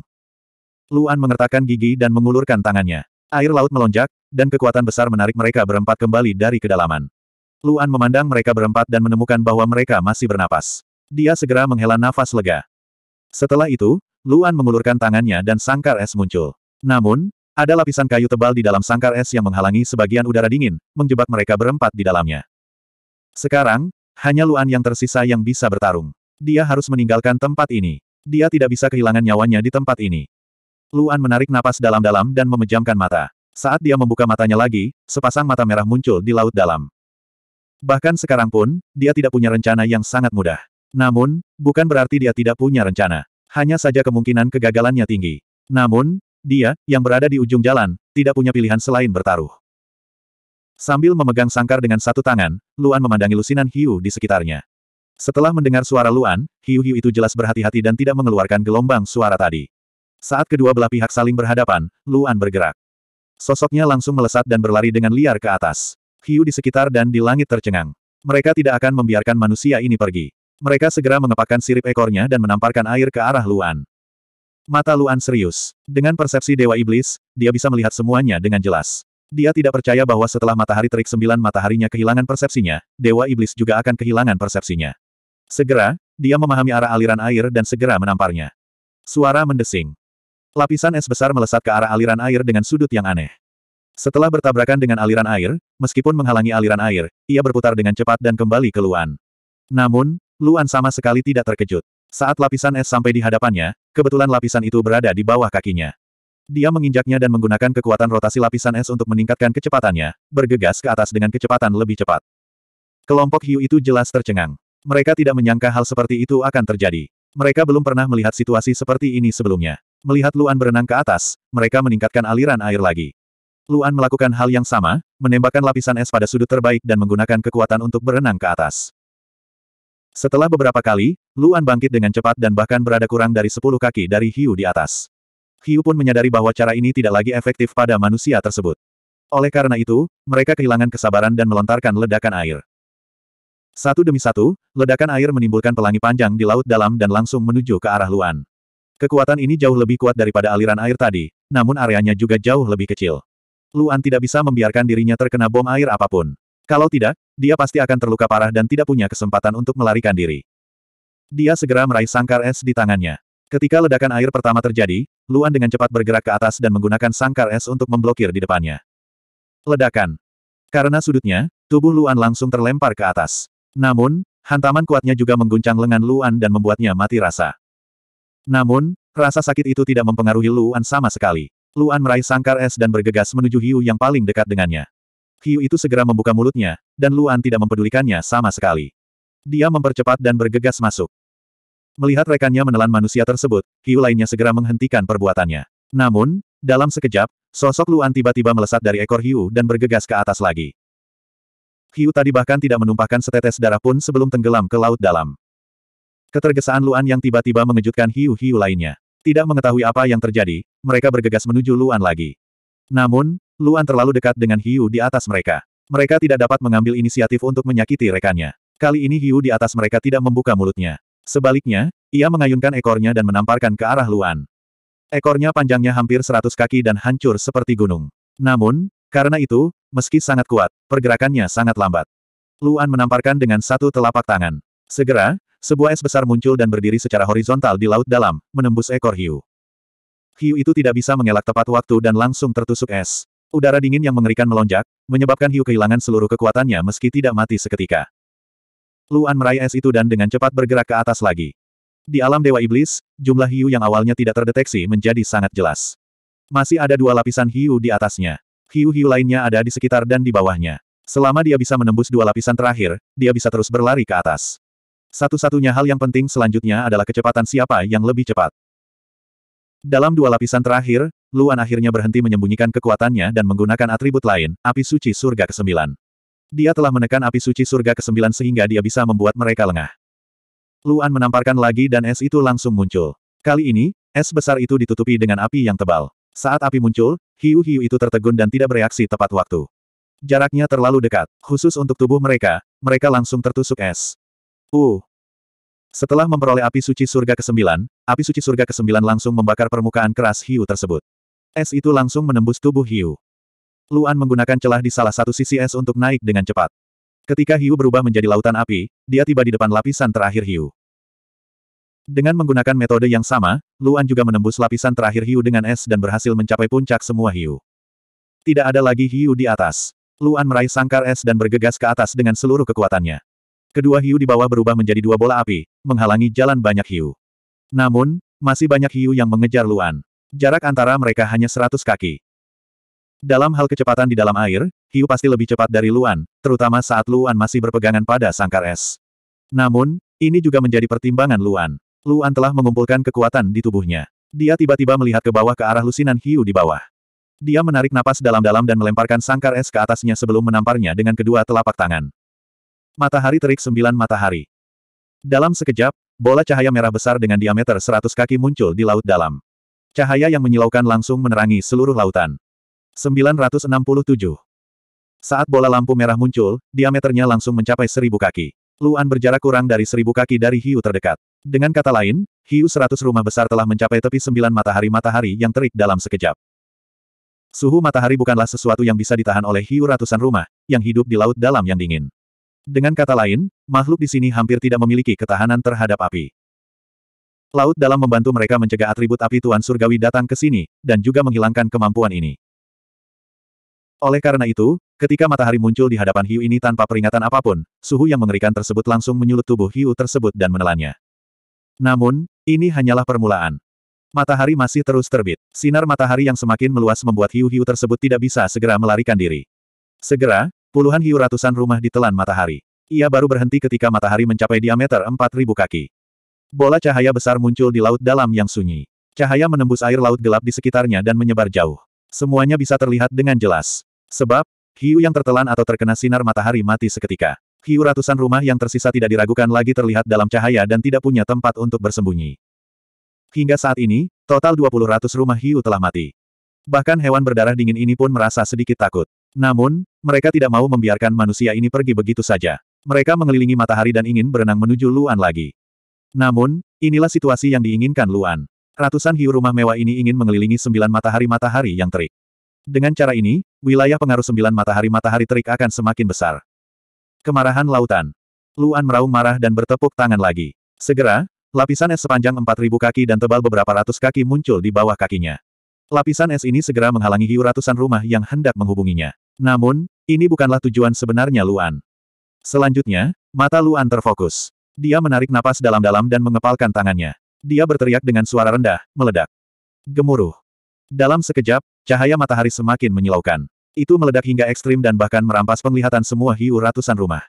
Luan mengertakkan gigi dan mengulurkan tangannya. Air laut melonjak, dan kekuatan besar menarik mereka berempat kembali dari kedalaman. Luan memandang mereka berempat dan menemukan bahwa mereka masih bernapas. Dia segera menghela nafas lega. Setelah itu, Luan mengulurkan tangannya dan sangkar es muncul. Namun, ada lapisan kayu tebal di dalam sangkar es yang menghalangi sebagian udara dingin, menjebak mereka berempat di dalamnya. Sekarang, hanya Luan yang tersisa yang bisa bertarung. Dia harus meninggalkan tempat ini. Dia tidak bisa kehilangan nyawanya di tempat ini. Luan menarik napas dalam-dalam dan memejamkan mata. Saat dia membuka matanya lagi, sepasang mata merah muncul di laut dalam. Bahkan sekarang pun, dia tidak punya rencana yang sangat mudah. Namun, bukan berarti dia tidak punya rencana. Hanya saja kemungkinan kegagalannya tinggi. Namun, dia, yang berada di ujung jalan, tidak punya pilihan selain bertaruh. Sambil memegang sangkar dengan satu tangan, Luan memandangi lusinan hiu di sekitarnya. Setelah mendengar suara Luan, hiu-hiu itu jelas berhati-hati dan tidak mengeluarkan gelombang suara tadi. Saat kedua belah pihak saling berhadapan, Luan bergerak. Sosoknya langsung melesat dan berlari dengan liar ke atas. Hiu di sekitar dan di langit tercengang. Mereka tidak akan membiarkan manusia ini pergi. Mereka segera mengepakkan sirip ekornya dan menamparkan air ke arah Luan. Mata Luan serius. Dengan persepsi Dewa Iblis, dia bisa melihat semuanya dengan jelas. Dia tidak percaya bahwa setelah matahari terik sembilan mataharinya kehilangan persepsinya, Dewa Iblis juga akan kehilangan persepsinya. Segera, dia memahami arah aliran air dan segera menamparnya. Suara mendesing. Lapisan es besar melesat ke arah aliran air dengan sudut yang aneh. Setelah bertabrakan dengan aliran air, meskipun menghalangi aliran air, ia berputar dengan cepat dan kembali ke Luan. Namun, Luan sama sekali tidak terkejut. Saat lapisan es sampai di hadapannya, kebetulan lapisan itu berada di bawah kakinya. Dia menginjaknya dan menggunakan kekuatan rotasi lapisan es untuk meningkatkan kecepatannya, bergegas ke atas dengan kecepatan lebih cepat. Kelompok hiu itu jelas tercengang. Mereka tidak menyangka hal seperti itu akan terjadi. Mereka belum pernah melihat situasi seperti ini sebelumnya. Melihat Luan berenang ke atas, mereka meningkatkan aliran air lagi. Luan melakukan hal yang sama, menembakkan lapisan es pada sudut terbaik dan menggunakan kekuatan untuk berenang ke atas. Setelah beberapa kali, Luan bangkit dengan cepat dan bahkan berada kurang dari 10 kaki dari hiu di atas. Hiu pun menyadari bahwa cara ini tidak lagi efektif pada manusia tersebut. Oleh karena itu, mereka kehilangan kesabaran dan melontarkan ledakan air. Satu demi satu, ledakan air menimbulkan pelangi panjang di laut dalam dan langsung menuju ke arah Luan. Kekuatan ini jauh lebih kuat daripada aliran air tadi, namun areanya juga jauh lebih kecil. Luan tidak bisa membiarkan dirinya terkena bom air apapun. Kalau tidak, dia pasti akan terluka parah dan tidak punya kesempatan untuk melarikan diri. Dia segera meraih sangkar es di tangannya. Ketika ledakan air pertama terjadi, Luan dengan cepat bergerak ke atas dan menggunakan sangkar es untuk memblokir di depannya. Ledakan. Karena sudutnya, tubuh Luan langsung terlempar ke atas. Namun, hantaman kuatnya juga mengguncang lengan Luan dan membuatnya mati rasa. Namun, rasa sakit itu tidak mempengaruhi Luan sama sekali. Luan meraih sangkar es dan bergegas menuju Hiu yang paling dekat dengannya. Hiu itu segera membuka mulutnya, dan Luan tidak mempedulikannya sama sekali. Dia mempercepat dan bergegas masuk. Melihat rekannya menelan manusia tersebut, hiu lainnya segera menghentikan perbuatannya. Namun, dalam sekejap, sosok Luan tiba-tiba melesat dari ekor hiu dan bergegas ke atas lagi. Hiu tadi bahkan tidak menumpahkan setetes darah pun sebelum tenggelam ke laut dalam. Ketergesaan Luan yang tiba-tiba mengejutkan hiu-hiu lainnya. Tidak mengetahui apa yang terjadi, mereka bergegas menuju Luan lagi. Namun, Luan terlalu dekat dengan hiu di atas mereka. Mereka tidak dapat mengambil inisiatif untuk menyakiti rekannya. Kali ini hiu di atas mereka tidak membuka mulutnya. Sebaliknya, ia mengayunkan ekornya dan menamparkan ke arah Luan. Ekornya panjangnya hampir seratus kaki dan hancur seperti gunung. Namun, karena itu, meski sangat kuat, pergerakannya sangat lambat. Luan menamparkan dengan satu telapak tangan. Segera, sebuah es besar muncul dan berdiri secara horizontal di laut dalam, menembus ekor hiu. Hiu itu tidak bisa mengelak tepat waktu dan langsung tertusuk es. Udara dingin yang mengerikan melonjak, menyebabkan hiu kehilangan seluruh kekuatannya meski tidak mati seketika. Luan meraih es itu dan dengan cepat bergerak ke atas lagi. Di alam Dewa Iblis, jumlah hiu yang awalnya tidak terdeteksi menjadi sangat jelas. Masih ada dua lapisan hiu di atasnya. Hiu-hiu lainnya ada di sekitar dan di bawahnya. Selama dia bisa menembus dua lapisan terakhir, dia bisa terus berlari ke atas. Satu-satunya hal yang penting selanjutnya adalah kecepatan siapa yang lebih cepat. Dalam dua lapisan terakhir, Luan akhirnya berhenti menyembunyikan kekuatannya dan menggunakan atribut lain, api suci surga ke-9. Dia telah menekan api suci surga ke-9 sehingga dia bisa membuat mereka lengah. Luan menamparkan lagi dan es itu langsung muncul. Kali ini, es besar itu ditutupi dengan api yang tebal. Saat api muncul, hiu-hiu itu tertegun dan tidak bereaksi tepat waktu. Jaraknya terlalu dekat, khusus untuk tubuh mereka, mereka langsung tertusuk es. Uh. Setelah memperoleh api suci surga ke-9, api suci surga ke-9 langsung membakar permukaan keras hiu tersebut. Es itu langsung menembus tubuh hiu. Luan menggunakan celah di salah satu sisi es untuk naik dengan cepat. Ketika hiu berubah menjadi lautan api, dia tiba di depan lapisan terakhir hiu. Dengan menggunakan metode yang sama, Luan juga menembus lapisan terakhir hiu dengan es dan berhasil mencapai puncak semua hiu. Tidak ada lagi hiu di atas. Luan meraih sangkar es dan bergegas ke atas dengan seluruh kekuatannya. Kedua hiu di bawah berubah menjadi dua bola api, menghalangi jalan banyak hiu. Namun, masih banyak hiu yang mengejar Luan. Jarak antara mereka hanya 100 kaki. Dalam hal kecepatan di dalam air, Hiu pasti lebih cepat dari Luan, terutama saat Luan masih berpegangan pada sangkar es. Namun, ini juga menjadi pertimbangan Luan. Luan telah mengumpulkan kekuatan di tubuhnya. Dia tiba-tiba melihat ke bawah ke arah lusinan Hiu di bawah. Dia menarik napas dalam-dalam dan melemparkan sangkar es ke atasnya sebelum menamparnya dengan kedua telapak tangan. Matahari terik sembilan matahari. Dalam sekejap, bola cahaya merah besar dengan diameter 100 kaki muncul di laut dalam. Cahaya yang menyilaukan langsung menerangi seluruh lautan. 967. Saat bola lampu merah muncul, diameternya langsung mencapai seribu kaki. Luan berjarak kurang dari seribu kaki dari hiu terdekat. Dengan kata lain, hiu seratus rumah besar telah mencapai tepi sembilan matahari-matahari yang terik dalam sekejap. Suhu matahari bukanlah sesuatu yang bisa ditahan oleh hiu ratusan rumah, yang hidup di laut dalam yang dingin. Dengan kata lain, makhluk di sini hampir tidak memiliki ketahanan terhadap api. Laut dalam membantu mereka mencegah atribut api Tuan Surgawi datang ke sini, dan juga menghilangkan kemampuan ini. Oleh karena itu, ketika matahari muncul di hadapan hiu ini tanpa peringatan apapun, suhu yang mengerikan tersebut langsung menyulut tubuh hiu tersebut dan menelannya. Namun, ini hanyalah permulaan. Matahari masih terus terbit. Sinar matahari yang semakin meluas membuat hiu-hiu tersebut tidak bisa segera melarikan diri. Segera, puluhan hiu ratusan rumah ditelan matahari. Ia baru berhenti ketika matahari mencapai diameter 4.000 kaki. Bola cahaya besar muncul di laut dalam yang sunyi. Cahaya menembus air laut gelap di sekitarnya dan menyebar jauh. Semuanya bisa terlihat dengan jelas. Sebab, hiu yang tertelan atau terkena sinar matahari mati seketika. Hiu ratusan rumah yang tersisa tidak diragukan lagi terlihat dalam cahaya dan tidak punya tempat untuk bersembunyi. Hingga saat ini, total 20 ratus rumah hiu telah mati. Bahkan hewan berdarah dingin ini pun merasa sedikit takut. Namun, mereka tidak mau membiarkan manusia ini pergi begitu saja. Mereka mengelilingi matahari dan ingin berenang menuju Luan lagi. Namun, inilah situasi yang diinginkan Luan. Ratusan hiu rumah mewah ini ingin mengelilingi sembilan matahari-matahari yang terik. Dengan cara ini, wilayah pengaruh sembilan matahari-matahari terik akan semakin besar. Kemarahan lautan. Luan meraung marah dan bertepuk tangan lagi. Segera, lapisan es sepanjang 4.000 kaki dan tebal beberapa ratus kaki muncul di bawah kakinya. Lapisan es ini segera menghalangi hiu ratusan rumah yang hendak menghubunginya. Namun, ini bukanlah tujuan sebenarnya Luan. Selanjutnya, mata Luan terfokus. Dia menarik napas dalam-dalam dan mengepalkan tangannya. Dia berteriak dengan suara rendah, meledak. Gemuruh. Dalam sekejap, cahaya matahari semakin menyilaukan. Itu meledak hingga ekstrim dan bahkan merampas penglihatan semua hiu ratusan rumah.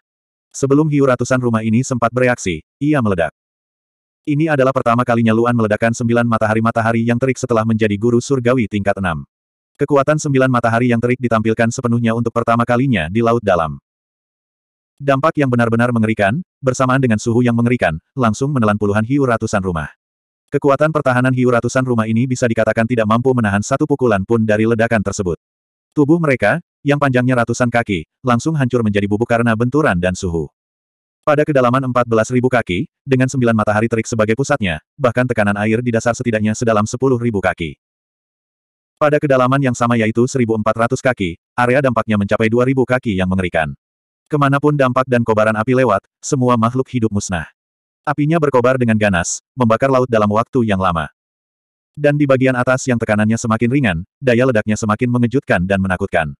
Sebelum hiu ratusan rumah ini sempat bereaksi, ia meledak. Ini adalah pertama kalinya Luan meledakkan sembilan matahari-matahari yang terik setelah menjadi guru surgawi tingkat enam. Kekuatan sembilan matahari yang terik ditampilkan sepenuhnya untuk pertama kalinya di Laut Dalam. Dampak yang benar-benar mengerikan, bersamaan dengan suhu yang mengerikan, langsung menelan puluhan hiu ratusan rumah. Kekuatan pertahanan hiu ratusan rumah ini bisa dikatakan tidak mampu menahan satu pukulan pun dari ledakan tersebut. Tubuh mereka, yang panjangnya ratusan kaki, langsung hancur menjadi bubuk karena benturan dan suhu. Pada kedalaman 14.000 kaki, dengan sembilan matahari terik sebagai pusatnya, bahkan tekanan air di dasar setidaknya sedalam 10.000 kaki. Pada kedalaman yang sama yaitu 1.400 kaki, area dampaknya mencapai 2.000 kaki yang mengerikan. Kemanapun dampak dan kobaran api lewat, semua makhluk hidup musnah. Apinya berkobar dengan ganas, membakar laut dalam waktu yang lama. Dan di bagian atas yang tekanannya semakin ringan, daya ledaknya semakin mengejutkan dan menakutkan.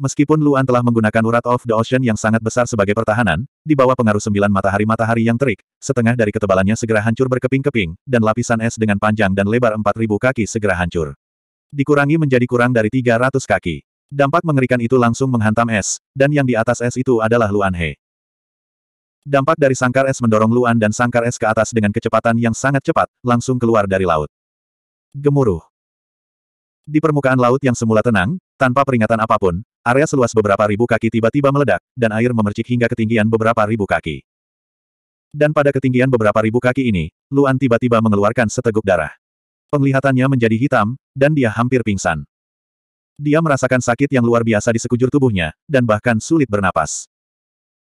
Meskipun Luan telah menggunakan urat of the ocean yang sangat besar sebagai pertahanan, di bawah pengaruh sembilan matahari-matahari yang terik, setengah dari ketebalannya segera hancur berkeping-keping, dan lapisan es dengan panjang dan lebar 4.000 kaki segera hancur. Dikurangi menjadi kurang dari 300 kaki. Dampak mengerikan itu langsung menghantam es, dan yang di atas es itu adalah Luan He. Dampak dari sangkar es mendorong Luan dan sangkar es ke atas dengan kecepatan yang sangat cepat, langsung keluar dari laut. Gemuruh. Di permukaan laut yang semula tenang, tanpa peringatan apapun, area seluas beberapa ribu kaki tiba-tiba meledak, dan air memercik hingga ketinggian beberapa ribu kaki. Dan pada ketinggian beberapa ribu kaki ini, Luan tiba-tiba mengeluarkan seteguk darah. Penglihatannya menjadi hitam, dan dia hampir pingsan. Dia merasakan sakit yang luar biasa di sekujur tubuhnya, dan bahkan sulit bernapas.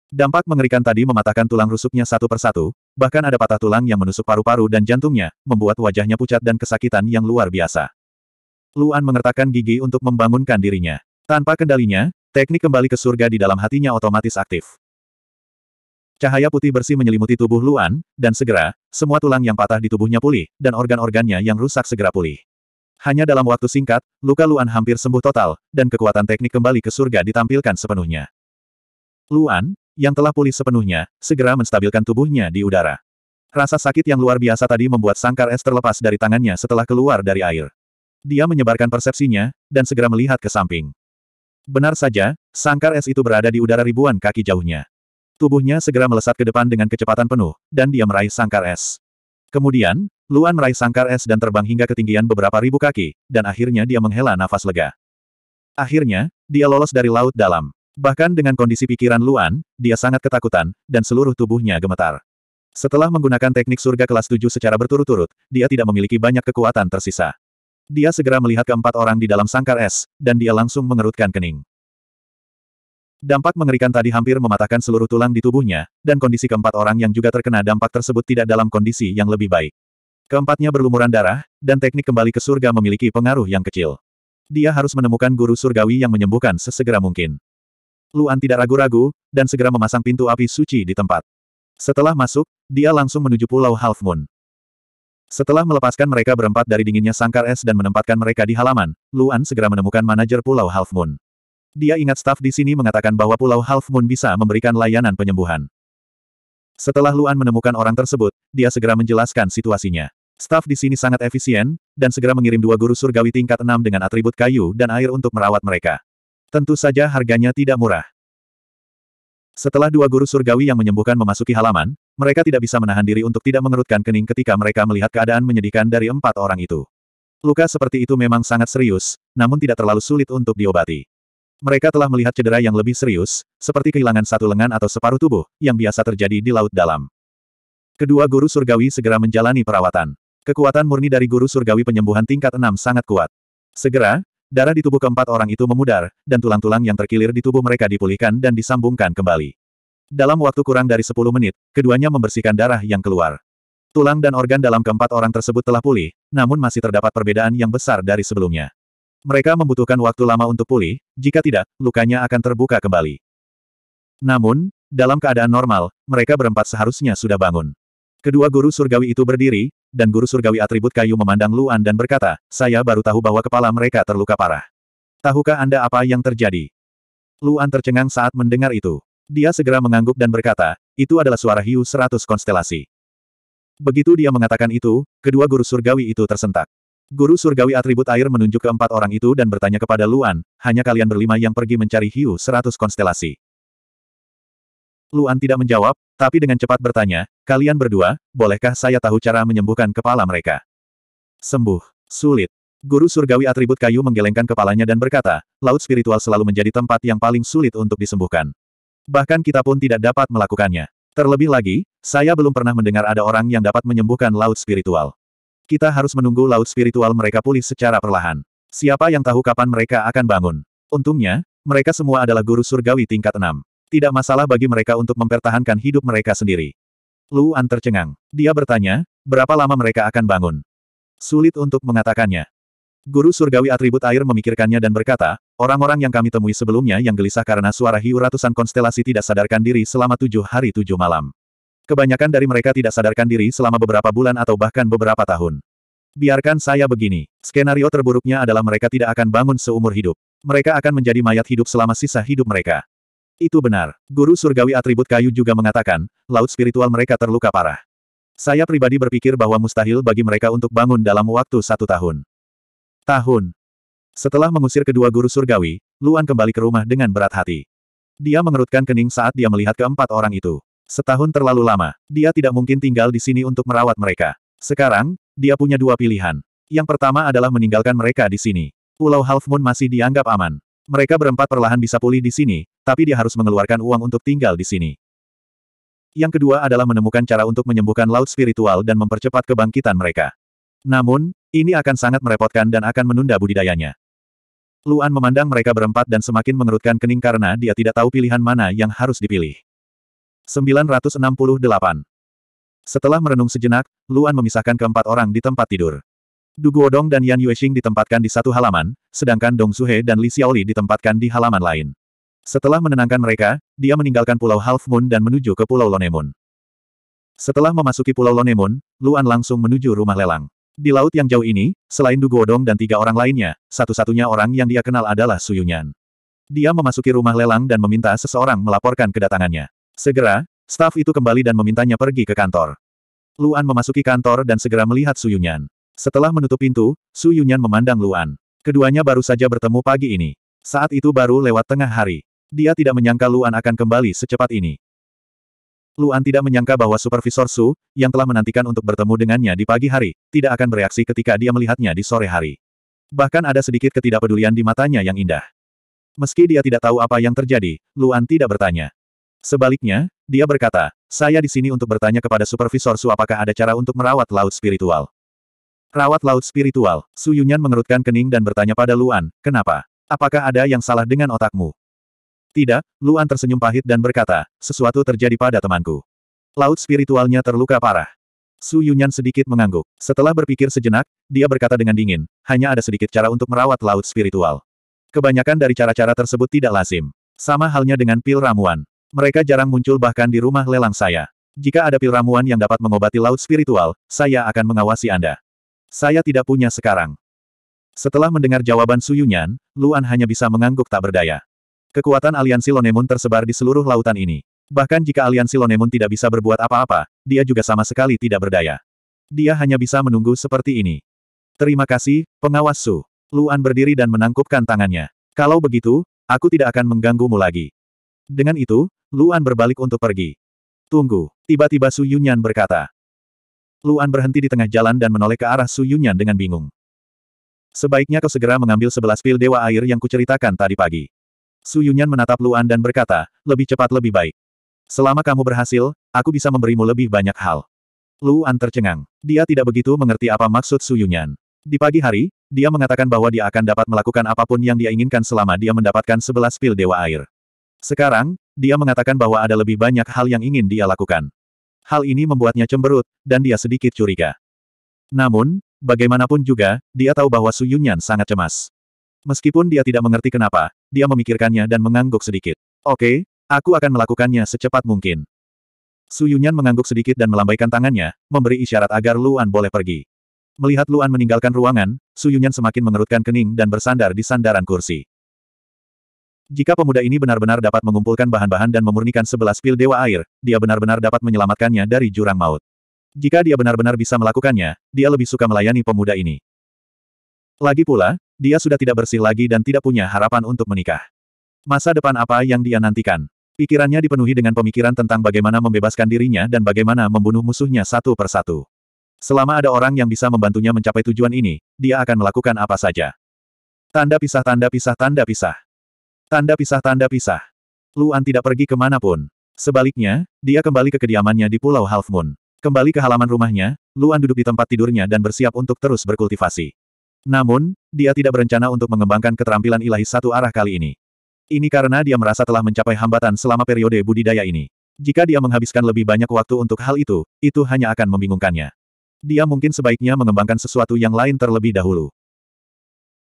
Dampak mengerikan tadi mematahkan tulang rusuknya satu persatu, bahkan ada patah tulang yang menusuk paru-paru dan jantungnya, membuat wajahnya pucat dan kesakitan yang luar biasa. Luan mengertakkan gigi untuk membangunkan dirinya. Tanpa kendalinya, teknik kembali ke surga di dalam hatinya otomatis aktif. Cahaya putih bersih menyelimuti tubuh Luan, dan segera, semua tulang yang patah di tubuhnya pulih, dan organ-organnya yang rusak segera pulih. Hanya dalam waktu singkat, luka Luan hampir sembuh total, dan kekuatan teknik kembali ke surga ditampilkan sepenuhnya. Luan, yang telah pulih sepenuhnya, segera menstabilkan tubuhnya di udara. Rasa sakit yang luar biasa tadi membuat sangkar es terlepas dari tangannya setelah keluar dari air. Dia menyebarkan persepsinya, dan segera melihat ke samping. Benar saja, sangkar es itu berada di udara ribuan kaki jauhnya. Tubuhnya segera melesat ke depan dengan kecepatan penuh, dan dia meraih sangkar es. Kemudian, Luan meraih sangkar es dan terbang hingga ketinggian beberapa ribu kaki, dan akhirnya dia menghela nafas lega. Akhirnya, dia lolos dari laut dalam. Bahkan dengan kondisi pikiran Luan, dia sangat ketakutan, dan seluruh tubuhnya gemetar. Setelah menggunakan teknik surga kelas 7 secara berturut-turut, dia tidak memiliki banyak kekuatan tersisa. Dia segera melihat keempat orang di dalam sangkar es, dan dia langsung mengerutkan kening. Dampak mengerikan tadi hampir mematahkan seluruh tulang di tubuhnya, dan kondisi keempat orang yang juga terkena dampak tersebut tidak dalam kondisi yang lebih baik. Keempatnya berlumuran darah, dan teknik kembali ke surga memiliki pengaruh yang kecil. Dia harus menemukan guru surgawi yang menyembuhkan sesegera mungkin. Luan tidak ragu-ragu, dan segera memasang pintu api suci di tempat. Setelah masuk, dia langsung menuju Pulau Half Moon. Setelah melepaskan mereka berempat dari dinginnya sangkar es dan menempatkan mereka di halaman, Luan segera menemukan manajer Pulau Half Moon. Dia ingat staf di sini mengatakan bahwa Pulau Half Moon bisa memberikan layanan penyembuhan. Setelah Luan menemukan orang tersebut, dia segera menjelaskan situasinya. Staf di sini sangat efisien, dan segera mengirim dua guru surgawi tingkat enam dengan atribut kayu dan air untuk merawat mereka. Tentu saja harganya tidak murah. Setelah dua guru surgawi yang menyembuhkan memasuki halaman, mereka tidak bisa menahan diri untuk tidak mengerutkan kening ketika mereka melihat keadaan menyedihkan dari empat orang itu. Luka seperti itu memang sangat serius, namun tidak terlalu sulit untuk diobati. Mereka telah melihat cedera yang lebih serius, seperti kehilangan satu lengan atau separuh tubuh, yang biasa terjadi di Laut Dalam. Kedua guru surgawi segera menjalani perawatan. Kekuatan murni dari guru surgawi penyembuhan tingkat 6 sangat kuat. Segera, Darah di tubuh keempat orang itu memudar, dan tulang-tulang yang terkilir di tubuh mereka dipulihkan dan disambungkan kembali. Dalam waktu kurang dari 10 menit, keduanya membersihkan darah yang keluar. Tulang dan organ dalam keempat orang tersebut telah pulih, namun masih terdapat perbedaan yang besar dari sebelumnya. Mereka membutuhkan waktu lama untuk pulih, jika tidak, lukanya akan terbuka kembali. Namun, dalam keadaan normal, mereka berempat seharusnya sudah bangun. Kedua guru surgawi itu berdiri, dan guru surgawi atribut kayu memandang Luan dan berkata, saya baru tahu bahwa kepala mereka terluka parah. Tahukah Anda apa yang terjadi? Luan tercengang saat mendengar itu. Dia segera mengangguk dan berkata, itu adalah suara hiu seratus konstelasi. Begitu dia mengatakan itu, kedua guru surgawi itu tersentak. Guru surgawi atribut air menunjuk keempat orang itu dan bertanya kepada Luan, hanya kalian berlima yang pergi mencari hiu seratus konstelasi. Luan tidak menjawab, tapi dengan cepat bertanya, kalian berdua, bolehkah saya tahu cara menyembuhkan kepala mereka? Sembuh. Sulit. Guru surgawi atribut kayu menggelengkan kepalanya dan berkata, laut spiritual selalu menjadi tempat yang paling sulit untuk disembuhkan. Bahkan kita pun tidak dapat melakukannya. Terlebih lagi, saya belum pernah mendengar ada orang yang dapat menyembuhkan laut spiritual. Kita harus menunggu laut spiritual mereka pulih secara perlahan. Siapa yang tahu kapan mereka akan bangun? Untungnya, mereka semua adalah guru surgawi tingkat 6. Tidak masalah bagi mereka untuk mempertahankan hidup mereka sendiri. Luan tercengang. Dia bertanya, berapa lama mereka akan bangun? Sulit untuk mengatakannya. Guru surgawi atribut air memikirkannya dan berkata, orang-orang yang kami temui sebelumnya yang gelisah karena suara hiu ratusan konstelasi tidak sadarkan diri selama tujuh hari tujuh malam. Kebanyakan dari mereka tidak sadarkan diri selama beberapa bulan atau bahkan beberapa tahun. Biarkan saya begini. Skenario terburuknya adalah mereka tidak akan bangun seumur hidup. Mereka akan menjadi mayat hidup selama sisa hidup mereka. Itu benar. Guru surgawi atribut kayu juga mengatakan, laut spiritual mereka terluka parah. Saya pribadi berpikir bahwa mustahil bagi mereka untuk bangun dalam waktu satu tahun. Tahun. Setelah mengusir kedua guru surgawi, Luan kembali ke rumah dengan berat hati. Dia mengerutkan kening saat dia melihat keempat orang itu. Setahun terlalu lama, dia tidak mungkin tinggal di sini untuk merawat mereka. Sekarang, dia punya dua pilihan. Yang pertama adalah meninggalkan mereka di sini. Pulau Half Moon masih dianggap aman. Mereka berempat perlahan bisa pulih di sini, tapi dia harus mengeluarkan uang untuk tinggal di sini. Yang kedua adalah menemukan cara untuk menyembuhkan laut spiritual dan mempercepat kebangkitan mereka. Namun, ini akan sangat merepotkan dan akan menunda budidayanya. Luan memandang mereka berempat dan semakin mengerutkan kening karena dia tidak tahu pilihan mana yang harus dipilih. 968 Setelah merenung sejenak, Luan memisahkan keempat orang di tempat tidur. Du Guodong dan Yan Yuexing ditempatkan di satu halaman, sedangkan Dong Suhe dan Li Xiaoli ditempatkan di halaman lain. Setelah menenangkan mereka, dia meninggalkan Pulau Half Moon dan menuju ke Pulau Lonemun. Setelah memasuki Pulau Lonemun, Luan langsung menuju rumah lelang. Di laut yang jauh ini, selain Du Guodong dan tiga orang lainnya, satu-satunya orang yang dia kenal adalah Su Yunyan. Dia memasuki rumah lelang dan meminta seseorang melaporkan kedatangannya. Segera, staf itu kembali dan memintanya pergi ke kantor. Luan memasuki kantor dan segera melihat Su Yunyan. Setelah menutup pintu, Su Yunyan memandang Luan. Keduanya baru saja bertemu pagi ini. Saat itu baru lewat tengah hari. Dia tidak menyangka Luan akan kembali secepat ini. Luan tidak menyangka bahwa Supervisor Su, yang telah menantikan untuk bertemu dengannya di pagi hari, tidak akan bereaksi ketika dia melihatnya di sore hari. Bahkan ada sedikit ketidakpedulian di matanya yang indah. Meski dia tidak tahu apa yang terjadi, Luan tidak bertanya. Sebaliknya, dia berkata, saya di sini untuk bertanya kepada Supervisor Su apakah ada cara untuk merawat laut spiritual. Rawat laut spiritual, Su Yunyan mengerutkan kening dan bertanya pada Luan, kenapa? Apakah ada yang salah dengan otakmu? Tidak, Luan tersenyum pahit dan berkata, sesuatu terjadi pada temanku. Laut spiritualnya terluka parah. Su Yunyan sedikit mengangguk. Setelah berpikir sejenak, dia berkata dengan dingin, hanya ada sedikit cara untuk merawat laut spiritual. Kebanyakan dari cara-cara tersebut tidak lazim. Sama halnya dengan pil ramuan. Mereka jarang muncul bahkan di rumah lelang saya. Jika ada pil ramuan yang dapat mengobati laut spiritual, saya akan mengawasi Anda. Saya tidak punya sekarang. Setelah mendengar jawaban Su Suyunyan, Luan hanya bisa mengangguk tak berdaya. Kekuatan aliansi Lonemun tersebar di seluruh lautan ini. Bahkan jika aliansi Lonemun tidak bisa berbuat apa-apa, dia juga sama sekali tidak berdaya. Dia hanya bisa menunggu seperti ini. Terima kasih, pengawas Su. Luan berdiri dan menangkupkan tangannya. Kalau begitu, aku tidak akan mengganggumu lagi. Dengan itu, Luan berbalik untuk pergi. Tunggu, tiba-tiba Su Yunyan berkata. Luan berhenti di tengah jalan dan menoleh ke arah Su Yunyan dengan bingung. Sebaiknya kau segera mengambil sebelas pil dewa air yang kuceritakan tadi pagi. Su Yunyan menatap Luan dan berkata, lebih cepat lebih baik. Selama kamu berhasil, aku bisa memberimu lebih banyak hal. Luan tercengang. Dia tidak begitu mengerti apa maksud Su Yunyan. Di pagi hari, dia mengatakan bahwa dia akan dapat melakukan apapun yang dia inginkan selama dia mendapatkan sebelas pil dewa air. Sekarang, dia mengatakan bahwa ada lebih banyak hal yang ingin dia lakukan. Hal ini membuatnya cemberut, dan dia sedikit curiga. Namun, bagaimanapun juga, dia tahu bahwa Su Yunyan sangat cemas. Meskipun dia tidak mengerti kenapa, dia memikirkannya dan mengangguk sedikit. Oke, aku akan melakukannya secepat mungkin. Su Yunyan mengangguk sedikit dan melambaikan tangannya, memberi isyarat agar Luan boleh pergi. Melihat Luan meninggalkan ruangan, Su Yunyan semakin mengerutkan kening dan bersandar di sandaran kursi. Jika pemuda ini benar-benar dapat mengumpulkan bahan-bahan dan memurnikan sebelas pil dewa air, dia benar-benar dapat menyelamatkannya dari jurang maut. Jika dia benar-benar bisa melakukannya, dia lebih suka melayani pemuda ini. Lagi pula, dia sudah tidak bersih lagi dan tidak punya harapan untuk menikah. Masa depan apa yang dia nantikan? Pikirannya dipenuhi dengan pemikiran tentang bagaimana membebaskan dirinya dan bagaimana membunuh musuhnya satu persatu. Selama ada orang yang bisa membantunya mencapai tujuan ini, dia akan melakukan apa saja. Tanda pisah tanda pisah tanda pisah. Tanda pisah tanda pisah. Luan tidak pergi kemanapun. Sebaliknya, dia kembali ke kediamannya di Pulau Half Moon. Kembali ke halaman rumahnya, Luan duduk di tempat tidurnya dan bersiap untuk terus berkultivasi. Namun, dia tidak berencana untuk mengembangkan keterampilan ilahi satu arah kali ini. Ini karena dia merasa telah mencapai hambatan selama periode budidaya ini. Jika dia menghabiskan lebih banyak waktu untuk hal itu, itu hanya akan membingungkannya. Dia mungkin sebaiknya mengembangkan sesuatu yang lain terlebih dahulu.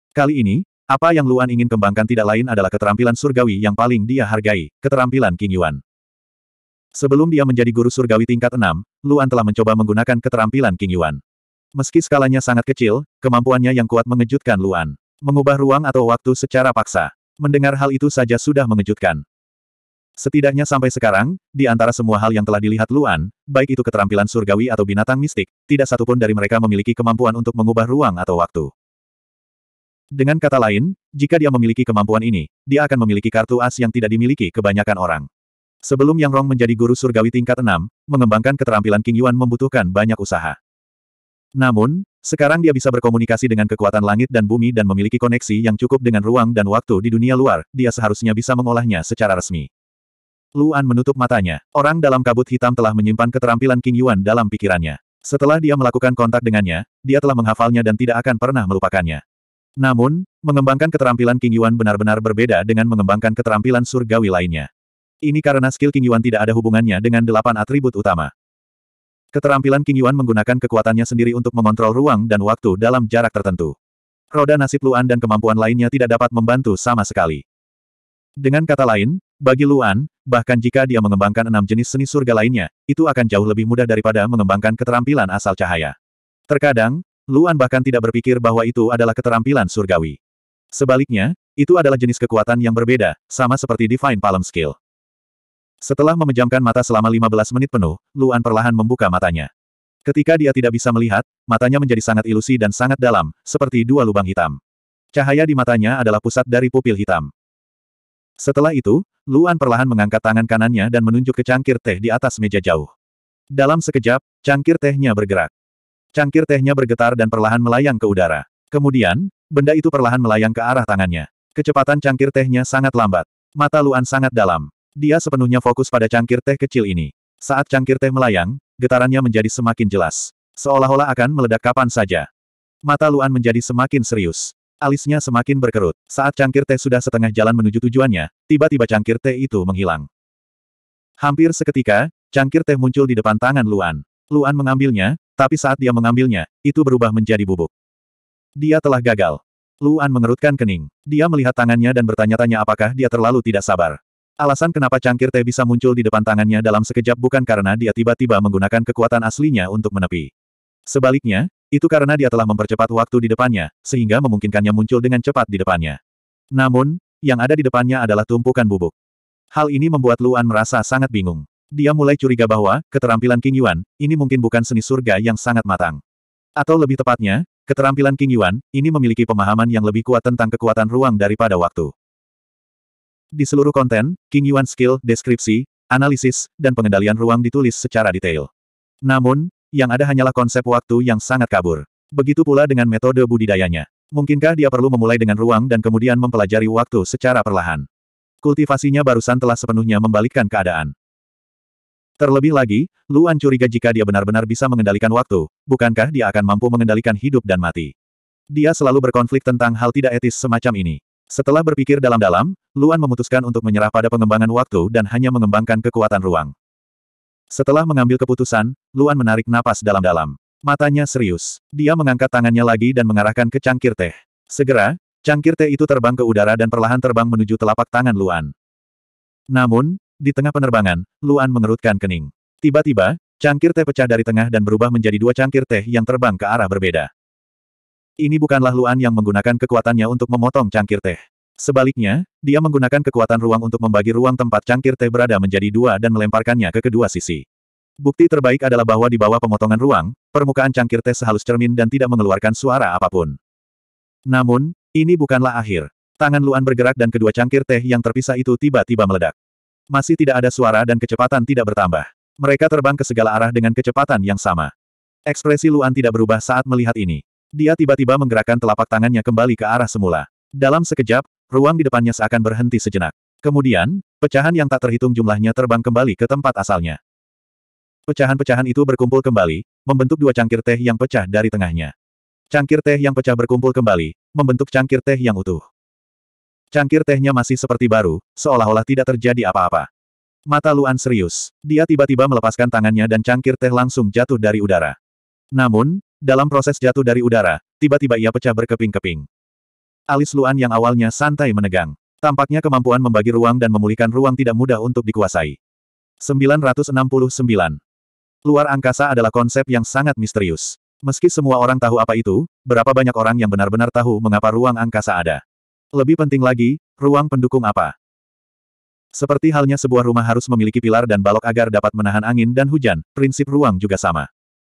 Kali ini, apa yang Luan ingin kembangkan tidak lain adalah keterampilan surgawi yang paling dia hargai, keterampilan King Yuan. Sebelum dia menjadi guru surgawi tingkat 6, Luan telah mencoba menggunakan keterampilan King Yuan. Meski skalanya sangat kecil, kemampuannya yang kuat mengejutkan Luan. Mengubah ruang atau waktu secara paksa. Mendengar hal itu saja sudah mengejutkan. Setidaknya sampai sekarang, di antara semua hal yang telah dilihat Luan, baik itu keterampilan surgawi atau binatang mistik, tidak satupun dari mereka memiliki kemampuan untuk mengubah ruang atau waktu. Dengan kata lain, jika dia memiliki kemampuan ini, dia akan memiliki kartu as yang tidak dimiliki kebanyakan orang. Sebelum Yang Rong menjadi guru surgawi tingkat 6, mengembangkan keterampilan King Yuan membutuhkan banyak usaha. Namun, sekarang dia bisa berkomunikasi dengan kekuatan langit dan bumi dan memiliki koneksi yang cukup dengan ruang dan waktu di dunia luar, dia seharusnya bisa mengolahnya secara resmi. Luan menutup matanya. Orang dalam kabut hitam telah menyimpan keterampilan King Yuan dalam pikirannya. Setelah dia melakukan kontak dengannya, dia telah menghafalnya dan tidak akan pernah melupakannya. Namun, mengembangkan keterampilan King Yuan benar-benar berbeda dengan mengembangkan keterampilan surgawi lainnya. Ini karena skill King Yuan tidak ada hubungannya dengan delapan atribut utama. Keterampilan King Yuan menggunakan kekuatannya sendiri untuk mengontrol ruang dan waktu dalam jarak tertentu. Roda nasib Luan dan kemampuan lainnya tidak dapat membantu sama sekali. Dengan kata lain, bagi Luan, bahkan jika dia mengembangkan enam jenis seni surga lainnya, itu akan jauh lebih mudah daripada mengembangkan keterampilan asal cahaya. Terkadang, Luan bahkan tidak berpikir bahwa itu adalah keterampilan surgawi. Sebaliknya, itu adalah jenis kekuatan yang berbeda, sama seperti Divine Palm Skill. Setelah memejamkan mata selama 15 menit penuh, Luan perlahan membuka matanya. Ketika dia tidak bisa melihat, matanya menjadi sangat ilusi dan sangat dalam, seperti dua lubang hitam. Cahaya di matanya adalah pusat dari pupil hitam. Setelah itu, Luan perlahan mengangkat tangan kanannya dan menunjuk ke cangkir teh di atas meja jauh. Dalam sekejap, cangkir tehnya bergerak. Cangkir tehnya bergetar dan perlahan melayang ke udara. Kemudian, benda itu perlahan melayang ke arah tangannya. Kecepatan cangkir tehnya sangat lambat. Mata Luan sangat dalam. Dia sepenuhnya fokus pada cangkir teh kecil ini. Saat cangkir teh melayang, getarannya menjadi semakin jelas. Seolah-olah akan meledak kapan saja. Mata Luan menjadi semakin serius. Alisnya semakin berkerut. Saat cangkir teh sudah setengah jalan menuju tujuannya, tiba-tiba cangkir teh itu menghilang. Hampir seketika, cangkir teh muncul di depan tangan Luan. Luan mengambilnya, tapi saat dia mengambilnya, itu berubah menjadi bubuk. Dia telah gagal. Luan mengerutkan kening. Dia melihat tangannya dan bertanya-tanya apakah dia terlalu tidak sabar. Alasan kenapa cangkir teh bisa muncul di depan tangannya dalam sekejap bukan karena dia tiba-tiba menggunakan kekuatan aslinya untuk menepi. Sebaliknya, itu karena dia telah mempercepat waktu di depannya, sehingga memungkinkannya muncul dengan cepat di depannya. Namun, yang ada di depannya adalah tumpukan bubuk. Hal ini membuat Luan merasa sangat bingung. Dia mulai curiga bahwa, keterampilan King Yuan, ini mungkin bukan seni surga yang sangat matang. Atau lebih tepatnya, keterampilan King Yuan, ini memiliki pemahaman yang lebih kuat tentang kekuatan ruang daripada waktu. Di seluruh konten, King Yuan skill, deskripsi, analisis, dan pengendalian ruang ditulis secara detail. Namun, yang ada hanyalah konsep waktu yang sangat kabur. Begitu pula dengan metode budidayanya. Mungkinkah dia perlu memulai dengan ruang dan kemudian mempelajari waktu secara perlahan? Kultivasinya barusan telah sepenuhnya membalikkan keadaan. Terlebih lagi, Luan curiga jika dia benar-benar bisa mengendalikan waktu, bukankah dia akan mampu mengendalikan hidup dan mati. Dia selalu berkonflik tentang hal tidak etis semacam ini. Setelah berpikir dalam-dalam, Luan memutuskan untuk menyerah pada pengembangan waktu dan hanya mengembangkan kekuatan ruang. Setelah mengambil keputusan, Luan menarik napas dalam-dalam. Matanya serius. Dia mengangkat tangannya lagi dan mengarahkan ke cangkir teh. Segera, cangkir teh itu terbang ke udara dan perlahan terbang menuju telapak tangan Luan. Namun, di tengah penerbangan, Luan mengerutkan kening. Tiba-tiba, cangkir teh pecah dari tengah dan berubah menjadi dua cangkir teh yang terbang ke arah berbeda. Ini bukanlah Luan yang menggunakan kekuatannya untuk memotong cangkir teh. Sebaliknya, dia menggunakan kekuatan ruang untuk membagi ruang tempat cangkir teh berada menjadi dua dan melemparkannya ke kedua sisi. Bukti terbaik adalah bahwa di bawah pemotongan ruang, permukaan cangkir teh sehalus cermin dan tidak mengeluarkan suara apapun. Namun, ini bukanlah akhir. Tangan Luan bergerak dan kedua cangkir teh yang terpisah itu tiba-tiba meledak. Masih tidak ada suara dan kecepatan tidak bertambah. Mereka terbang ke segala arah dengan kecepatan yang sama. Ekspresi Luan tidak berubah saat melihat ini. Dia tiba-tiba menggerakkan telapak tangannya kembali ke arah semula. Dalam sekejap, ruang di depannya seakan berhenti sejenak. Kemudian, pecahan yang tak terhitung jumlahnya terbang kembali ke tempat asalnya. Pecahan-pecahan itu berkumpul kembali, membentuk dua cangkir teh yang pecah dari tengahnya. Cangkir teh yang pecah berkumpul kembali, membentuk cangkir teh yang utuh. Cangkir tehnya masih seperti baru, seolah-olah tidak terjadi apa-apa. Mata Luan serius. Dia tiba-tiba melepaskan tangannya dan cangkir teh langsung jatuh dari udara. Namun, dalam proses jatuh dari udara, tiba-tiba ia pecah berkeping-keping. Alis Luan yang awalnya santai menegang. Tampaknya kemampuan membagi ruang dan memulihkan ruang tidak mudah untuk dikuasai. 969. Luar angkasa adalah konsep yang sangat misterius. Meski semua orang tahu apa itu, berapa banyak orang yang benar-benar tahu mengapa ruang angkasa ada. Lebih penting lagi, ruang pendukung apa? Seperti halnya sebuah rumah harus memiliki pilar dan balok agar dapat menahan angin dan hujan, prinsip ruang juga sama.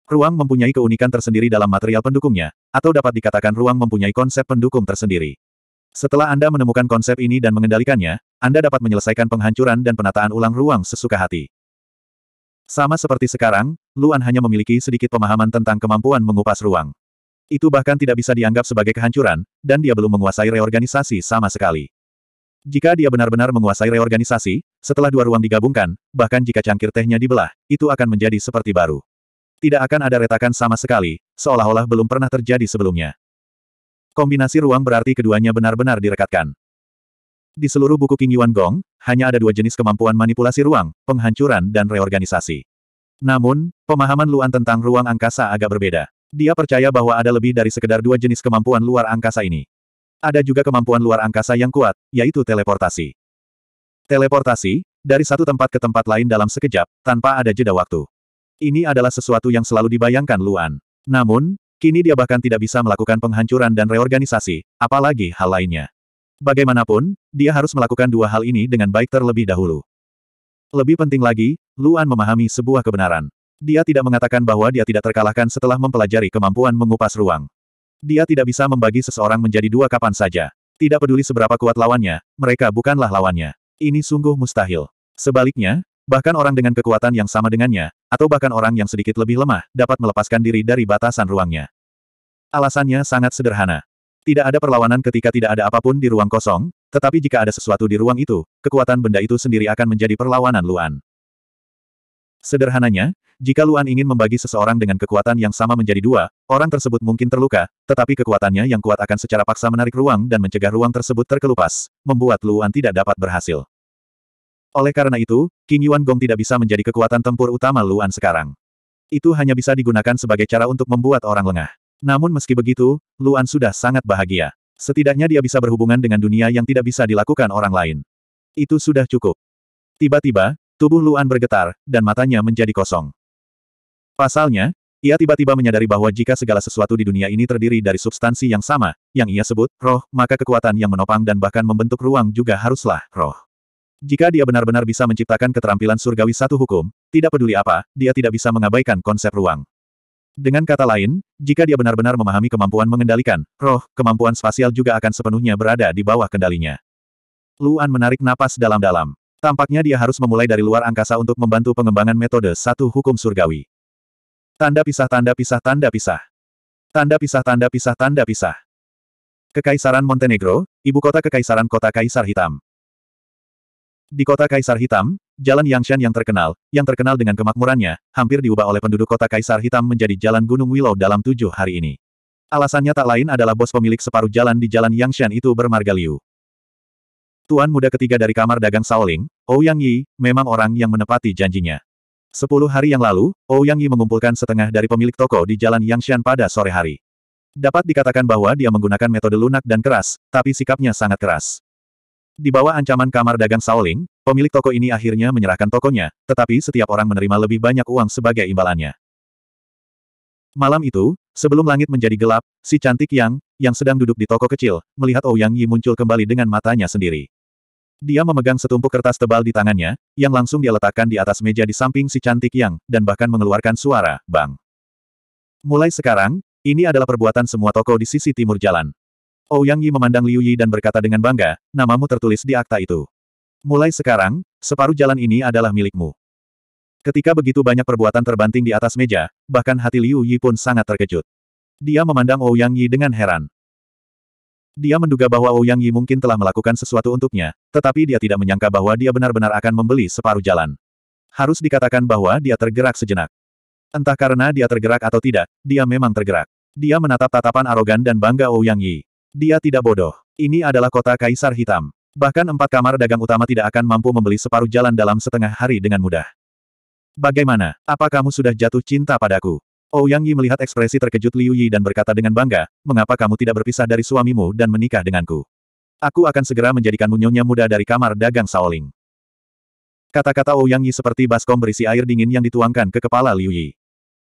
Ruang mempunyai keunikan tersendiri dalam material pendukungnya, atau dapat dikatakan ruang mempunyai konsep pendukung tersendiri. Setelah Anda menemukan konsep ini dan mengendalikannya, Anda dapat menyelesaikan penghancuran dan penataan ulang ruang sesuka hati. Sama seperti sekarang, Luan hanya memiliki sedikit pemahaman tentang kemampuan mengupas ruang. Itu bahkan tidak bisa dianggap sebagai kehancuran, dan dia belum menguasai reorganisasi sama sekali. Jika dia benar-benar menguasai reorganisasi, setelah dua ruang digabungkan, bahkan jika cangkir tehnya dibelah, itu akan menjadi seperti baru. Tidak akan ada retakan sama sekali, seolah-olah belum pernah terjadi sebelumnya. Kombinasi ruang berarti keduanya benar-benar direkatkan. Di seluruh buku King Yuan Gong, hanya ada dua jenis kemampuan manipulasi ruang, penghancuran dan reorganisasi. Namun, pemahaman Luan tentang ruang angkasa agak berbeda. Dia percaya bahwa ada lebih dari sekedar dua jenis kemampuan luar angkasa ini. Ada juga kemampuan luar angkasa yang kuat, yaitu teleportasi. Teleportasi, dari satu tempat ke tempat lain dalam sekejap, tanpa ada jeda waktu. Ini adalah sesuatu yang selalu dibayangkan Luan. Namun, kini dia bahkan tidak bisa melakukan penghancuran dan reorganisasi, apalagi hal lainnya. Bagaimanapun, dia harus melakukan dua hal ini dengan baik terlebih dahulu. Lebih penting lagi, Luan memahami sebuah kebenaran. Dia tidak mengatakan bahwa dia tidak terkalahkan setelah mempelajari kemampuan mengupas ruang. Dia tidak bisa membagi seseorang menjadi dua kapan saja. Tidak peduli seberapa kuat lawannya, mereka bukanlah lawannya. Ini sungguh mustahil. Sebaliknya, bahkan orang dengan kekuatan yang sama dengannya, atau bahkan orang yang sedikit lebih lemah, dapat melepaskan diri dari batasan ruangnya. Alasannya sangat sederhana. Tidak ada perlawanan ketika tidak ada apapun di ruang kosong, tetapi jika ada sesuatu di ruang itu, kekuatan benda itu sendiri akan menjadi perlawanan luan. Sederhananya, jika Luan ingin membagi seseorang dengan kekuatan yang sama menjadi dua, orang tersebut mungkin terluka, tetapi kekuatannya yang kuat akan secara paksa menarik ruang dan mencegah ruang tersebut terkelupas, membuat Luan tidak dapat berhasil. Oleh karena itu, King Yuan Gong tidak bisa menjadi kekuatan tempur utama Luan sekarang. Itu hanya bisa digunakan sebagai cara untuk membuat orang lengah. Namun meski begitu, Luan sudah sangat bahagia. Setidaknya dia bisa berhubungan dengan dunia yang tidak bisa dilakukan orang lain. Itu sudah cukup. Tiba-tiba, Tubuh Luan bergetar, dan matanya menjadi kosong. Pasalnya, ia tiba-tiba menyadari bahwa jika segala sesuatu di dunia ini terdiri dari substansi yang sama, yang ia sebut roh, maka kekuatan yang menopang dan bahkan membentuk ruang juga haruslah roh. Jika dia benar-benar bisa menciptakan keterampilan surgawi satu hukum, tidak peduli apa, dia tidak bisa mengabaikan konsep ruang. Dengan kata lain, jika dia benar-benar memahami kemampuan mengendalikan roh, kemampuan spasial juga akan sepenuhnya berada di bawah kendalinya. Luan menarik napas dalam-dalam. Tampaknya dia harus memulai dari luar angkasa untuk membantu pengembangan metode satu hukum surgawi. Tanda pisah tanda pisah tanda pisah. Tanda pisah tanda pisah tanda pisah. Kekaisaran Montenegro, ibu kota Kekaisaran Kota Kaisar Hitam. Di kota Kaisar Hitam, Jalan Yangshan yang terkenal, yang terkenal dengan kemakmurannya, hampir diubah oleh penduduk kota Kaisar Hitam menjadi Jalan Gunung Willow dalam tujuh hari ini. Alasannya tak lain adalah bos pemilik separuh jalan di Jalan Yangshan itu bermarga Liu. Tuan muda ketiga dari kamar dagang Saoling, Ou Yi, memang orang yang menepati janjinya. Sepuluh hari yang lalu, Ou Yi mengumpulkan setengah dari pemilik toko di Jalan Yangshan pada sore hari. Dapat dikatakan bahwa dia menggunakan metode lunak dan keras, tapi sikapnya sangat keras. Di bawah ancaman kamar dagang Saoling, pemilik toko ini akhirnya menyerahkan tokonya, tetapi setiap orang menerima lebih banyak uang sebagai imbalannya. Malam itu, sebelum langit menjadi gelap, si cantik Yang, yang sedang duduk di toko kecil, melihat Ouyang Yi muncul kembali dengan matanya sendiri. Dia memegang setumpuk kertas tebal di tangannya, yang langsung dia letakkan di atas meja di samping si cantik yang, dan bahkan mengeluarkan suara, bang. Mulai sekarang, ini adalah perbuatan semua toko di sisi timur jalan. Ouyang oh, Yi memandang Liu Yi dan berkata dengan bangga, namamu tertulis di akta itu. Mulai sekarang, separuh jalan ini adalah milikmu. Ketika begitu banyak perbuatan terbanting di atas meja, bahkan hati Liu Yi pun sangat terkejut. Dia memandang Ouyang oh Yi dengan heran. Dia menduga bahwa Ouyang Yi mungkin telah melakukan sesuatu untuknya, tetapi dia tidak menyangka bahwa dia benar-benar akan membeli separuh jalan. Harus dikatakan bahwa dia tergerak sejenak. Entah karena dia tergerak atau tidak, dia memang tergerak. Dia menatap tatapan arogan dan bangga Ouyang Yi. Dia tidak bodoh. Ini adalah kota Kaisar Hitam. Bahkan empat kamar dagang utama tidak akan mampu membeli separuh jalan dalam setengah hari dengan mudah. Bagaimana? Apa kamu sudah jatuh cinta padaku? Ouyang Yi melihat ekspresi terkejut Liu Yi dan berkata dengan bangga, mengapa kamu tidak berpisah dari suamimu dan menikah denganku? Aku akan segera menjadikanmu nyonya muda dari kamar dagang Shaoling. Kata-kata Ouyang Yi seperti baskom berisi air dingin yang dituangkan ke kepala Liu Yi.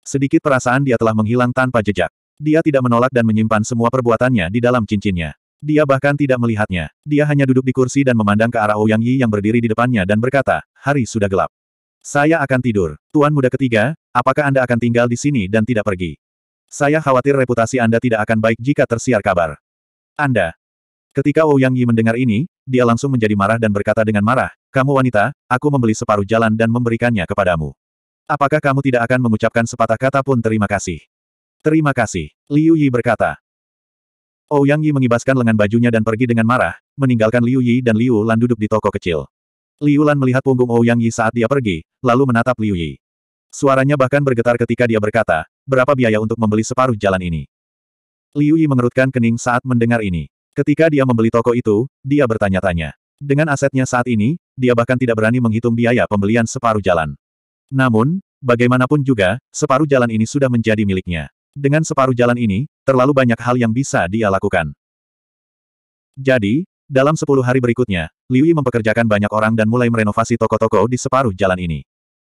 Sedikit perasaan dia telah menghilang tanpa jejak. Dia tidak menolak dan menyimpan semua perbuatannya di dalam cincinnya. Dia bahkan tidak melihatnya. Dia hanya duduk di kursi dan memandang ke arah Ouyang Yi yang berdiri di depannya dan berkata, hari sudah gelap. Saya akan tidur. Tuan muda ketiga, Apakah Anda akan tinggal di sini dan tidak pergi? Saya khawatir reputasi Anda tidak akan baik jika tersiar kabar. Anda. Ketika Wu Yang Yi mendengar ini, dia langsung menjadi marah dan berkata dengan marah, Kamu wanita, aku membeli separuh jalan dan memberikannya kepadamu. Apakah kamu tidak akan mengucapkan sepatah kata pun terima kasih? Terima kasih, Liu Yi berkata. Ouyang Yi mengibaskan lengan bajunya dan pergi dengan marah, meninggalkan Liu Yi dan Liu Lan duduk di toko kecil. Liu Lan melihat punggung Ouyang Yi saat dia pergi, lalu menatap Liu Yi. Suaranya bahkan bergetar ketika dia berkata, berapa biaya untuk membeli separuh jalan ini? Liu Yi mengerutkan kening saat mendengar ini. Ketika dia membeli toko itu, dia bertanya-tanya. Dengan asetnya saat ini, dia bahkan tidak berani menghitung biaya pembelian separuh jalan. Namun, bagaimanapun juga, separuh jalan ini sudah menjadi miliknya. Dengan separuh jalan ini, terlalu banyak hal yang bisa dia lakukan. Jadi, dalam sepuluh hari berikutnya, Liu Yi mempekerjakan banyak orang dan mulai merenovasi toko-toko di separuh jalan ini.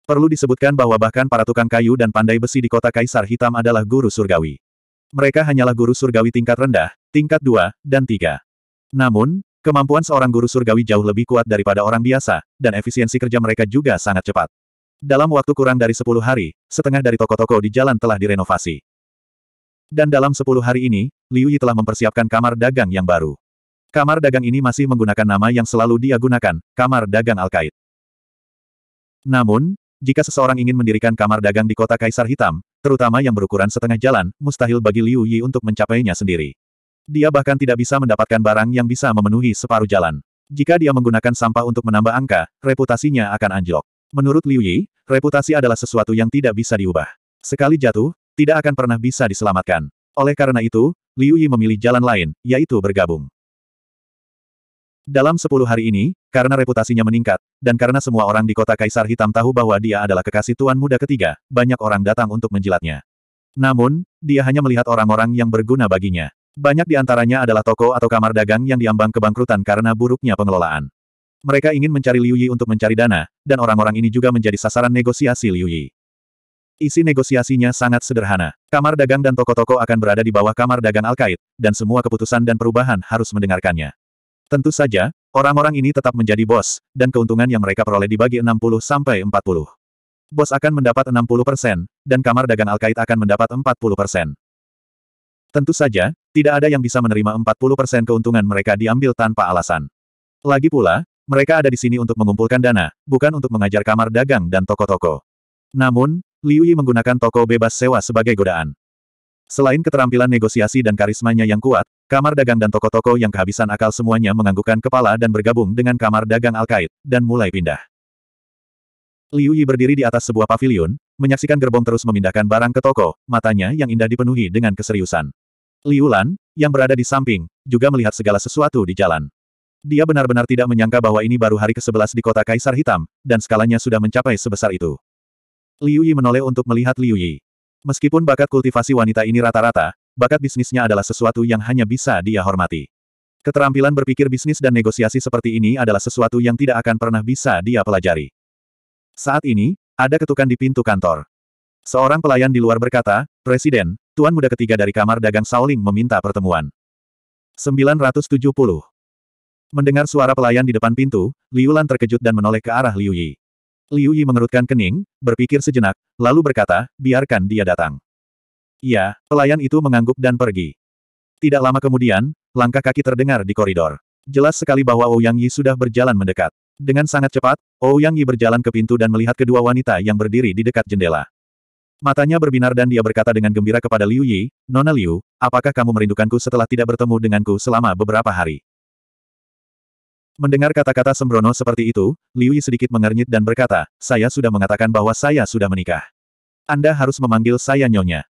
Perlu disebutkan bahwa bahkan para tukang kayu dan pandai besi di kota Kaisar Hitam adalah guru surgawi. Mereka hanyalah guru surgawi tingkat rendah, tingkat dua, dan tiga. Namun, kemampuan seorang guru surgawi jauh lebih kuat daripada orang biasa, dan efisiensi kerja mereka juga sangat cepat. Dalam waktu kurang dari sepuluh hari, setengah dari toko-toko di jalan telah direnovasi. Dan dalam sepuluh hari ini, Liu Yi telah mempersiapkan kamar dagang yang baru. Kamar dagang ini masih menggunakan nama yang selalu dia gunakan, Kamar Dagang Al-Qaid. Namun, jika seseorang ingin mendirikan kamar dagang di kota Kaisar Hitam, terutama yang berukuran setengah jalan, mustahil bagi Liu Yi untuk mencapainya sendiri. Dia bahkan tidak bisa mendapatkan barang yang bisa memenuhi separuh jalan. Jika dia menggunakan sampah untuk menambah angka, reputasinya akan anjlok. Menurut Liu Yi, reputasi adalah sesuatu yang tidak bisa diubah. Sekali jatuh, tidak akan pernah bisa diselamatkan. Oleh karena itu, Liu Yi memilih jalan lain, yaitu bergabung. Dalam sepuluh hari ini, karena reputasinya meningkat, dan karena semua orang di kota Kaisar Hitam tahu bahwa dia adalah kekasih Tuan Muda ketiga, banyak orang datang untuk menjilatnya. Namun, dia hanya melihat orang-orang yang berguna baginya. Banyak di antaranya adalah toko atau kamar dagang yang diambang kebangkrutan karena buruknya pengelolaan. Mereka ingin mencari Liu Yi untuk mencari dana, dan orang-orang ini juga menjadi sasaran negosiasi Liu Yi. Isi negosiasinya sangat sederhana. Kamar dagang dan toko-toko akan berada di bawah kamar dagang Al-Qaid, dan semua keputusan dan perubahan harus mendengarkannya. Tentu saja, orang-orang ini tetap menjadi bos, dan keuntungan yang mereka peroleh dibagi 60-40. Bos akan mendapat 60%, dan kamar dagang Alkait akan mendapat 40%. Tentu saja, tidak ada yang bisa menerima 40% keuntungan mereka diambil tanpa alasan. Lagi pula, mereka ada di sini untuk mengumpulkan dana, bukan untuk mengajar kamar dagang dan toko-toko. Namun, Liu Yi menggunakan toko bebas sewa sebagai godaan. Selain keterampilan negosiasi dan karismanya yang kuat, Kamar dagang dan toko-toko yang kehabisan akal semuanya menganggukkan kepala dan bergabung dengan kamar dagang al dan mulai pindah. Liu Yi berdiri di atas sebuah pavilion, menyaksikan gerbong terus memindahkan barang ke toko, matanya yang indah dipenuhi dengan keseriusan. Liu Lan, yang berada di samping, juga melihat segala sesuatu di jalan. Dia benar-benar tidak menyangka bahwa ini baru hari ke-11 di kota Kaisar Hitam, dan skalanya sudah mencapai sebesar itu. Liu Yi menoleh untuk melihat Liu Yi. Meskipun bakat kultivasi wanita ini rata-rata, bakat bisnisnya adalah sesuatu yang hanya bisa dia hormati. Keterampilan berpikir bisnis dan negosiasi seperti ini adalah sesuatu yang tidak akan pernah bisa dia pelajari. Saat ini, ada ketukan di pintu kantor. Seorang pelayan di luar berkata, Presiden, Tuan Muda ketiga dari kamar dagang Saoling meminta pertemuan. 970. Mendengar suara pelayan di depan pintu, Liu Lan terkejut dan menoleh ke arah Liu Yi. Liu Yi mengerutkan kening, berpikir sejenak, lalu berkata, biarkan dia datang. Iya, pelayan itu mengangguk dan pergi. Tidak lama kemudian, langkah kaki terdengar di koridor. Jelas sekali bahwa Ouyang oh Yi sudah berjalan mendekat. Dengan sangat cepat, Ouyang oh Yi berjalan ke pintu dan melihat kedua wanita yang berdiri di dekat jendela. Matanya berbinar dan dia berkata dengan gembira kepada Liu Yi, Nona Liu, apakah kamu merindukanku setelah tidak bertemu denganku selama beberapa hari? Mendengar kata-kata sembrono seperti itu, Liu Yi sedikit mengernyit dan berkata, saya sudah mengatakan bahwa saya sudah menikah. Anda harus memanggil saya Nyonya.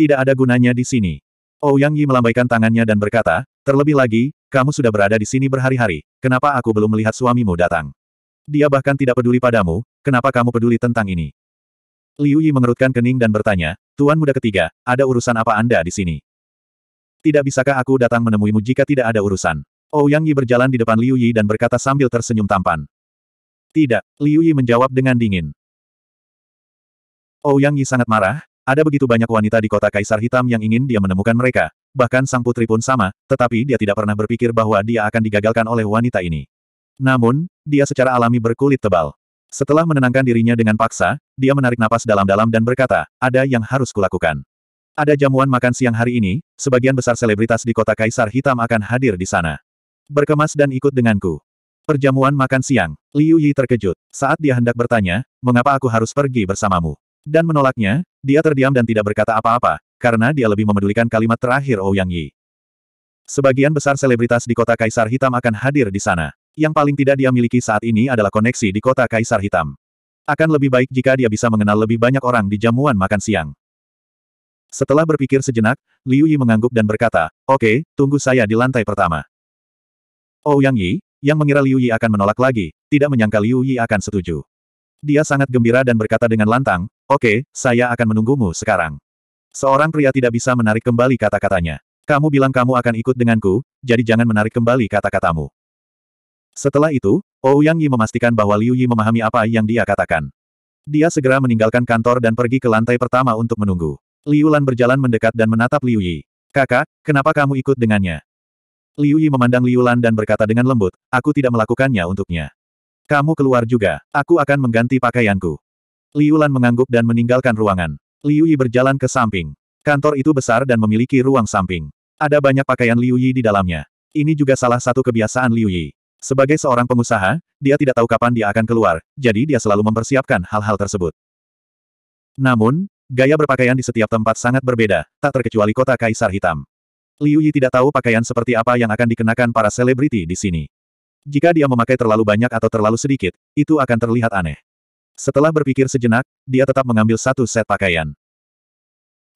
Tidak ada gunanya di sini. Ouyang oh, Yi melambaikan tangannya dan berkata, terlebih lagi, kamu sudah berada di sini berhari-hari, kenapa aku belum melihat suamimu datang? Dia bahkan tidak peduli padamu, kenapa kamu peduli tentang ini? Liu Yi mengerutkan kening dan bertanya, Tuan muda ketiga, ada urusan apa Anda di sini? Tidak bisakah aku datang menemuimu jika tidak ada urusan? Ouyang oh, Yi berjalan di depan Liu Yi dan berkata sambil tersenyum tampan. Tidak, Liu Yi menjawab dengan dingin. Ouyang oh, Yi sangat marah, ada begitu banyak wanita di kota Kaisar Hitam yang ingin dia menemukan mereka, bahkan sang putri pun sama, tetapi dia tidak pernah berpikir bahwa dia akan digagalkan oleh wanita ini. Namun, dia secara alami berkulit tebal. Setelah menenangkan dirinya dengan paksa, dia menarik napas dalam-dalam dan berkata, ada yang harus kulakukan. Ada jamuan makan siang hari ini, sebagian besar selebritas di kota Kaisar Hitam akan hadir di sana. Berkemas dan ikut denganku. Perjamuan makan siang, Liu Yi terkejut. Saat dia hendak bertanya, mengapa aku harus pergi bersamamu? Dan menolaknya, dia terdiam dan tidak berkata apa-apa, karena dia lebih memedulikan kalimat terakhir Ouyang Yi. Sebagian besar selebritas di kota Kaisar Hitam akan hadir di sana. Yang paling tidak dia miliki saat ini adalah koneksi di kota Kaisar Hitam. Akan lebih baik jika dia bisa mengenal lebih banyak orang di jamuan makan siang. Setelah berpikir sejenak, Liu Yi mengangguk dan berkata, Oke, tunggu saya di lantai pertama. Ouyang Yi, yang mengira Liu Yi akan menolak lagi, tidak menyangka Liu Yi akan setuju. Dia sangat gembira dan berkata dengan lantang, Oke, okay, saya akan menunggumu sekarang. Seorang pria tidak bisa menarik kembali kata-katanya. Kamu bilang kamu akan ikut denganku, jadi jangan menarik kembali kata-katamu. Setelah itu, Ouyang Yi memastikan bahwa Liu Yi memahami apa yang dia katakan. Dia segera meninggalkan kantor dan pergi ke lantai pertama untuk menunggu. Liu Lan berjalan mendekat dan menatap Liu Yi. Kakak, kenapa kamu ikut dengannya? Liu Yi memandang Liu Lan dan berkata dengan lembut, aku tidak melakukannya untuknya. Kamu keluar juga, aku akan mengganti pakaianku. Liu Lan mengangguk dan meninggalkan ruangan. Liu Yi berjalan ke samping. Kantor itu besar dan memiliki ruang samping. Ada banyak pakaian Liu Yi di dalamnya. Ini juga salah satu kebiasaan Liu Yi. Sebagai seorang pengusaha, dia tidak tahu kapan dia akan keluar, jadi dia selalu mempersiapkan hal-hal tersebut. Namun, gaya berpakaian di setiap tempat sangat berbeda, tak terkecuali kota Kaisar Hitam. Liu Yi tidak tahu pakaian seperti apa yang akan dikenakan para selebriti di sini. Jika dia memakai terlalu banyak atau terlalu sedikit, itu akan terlihat aneh. Setelah berpikir sejenak, dia tetap mengambil satu set pakaian.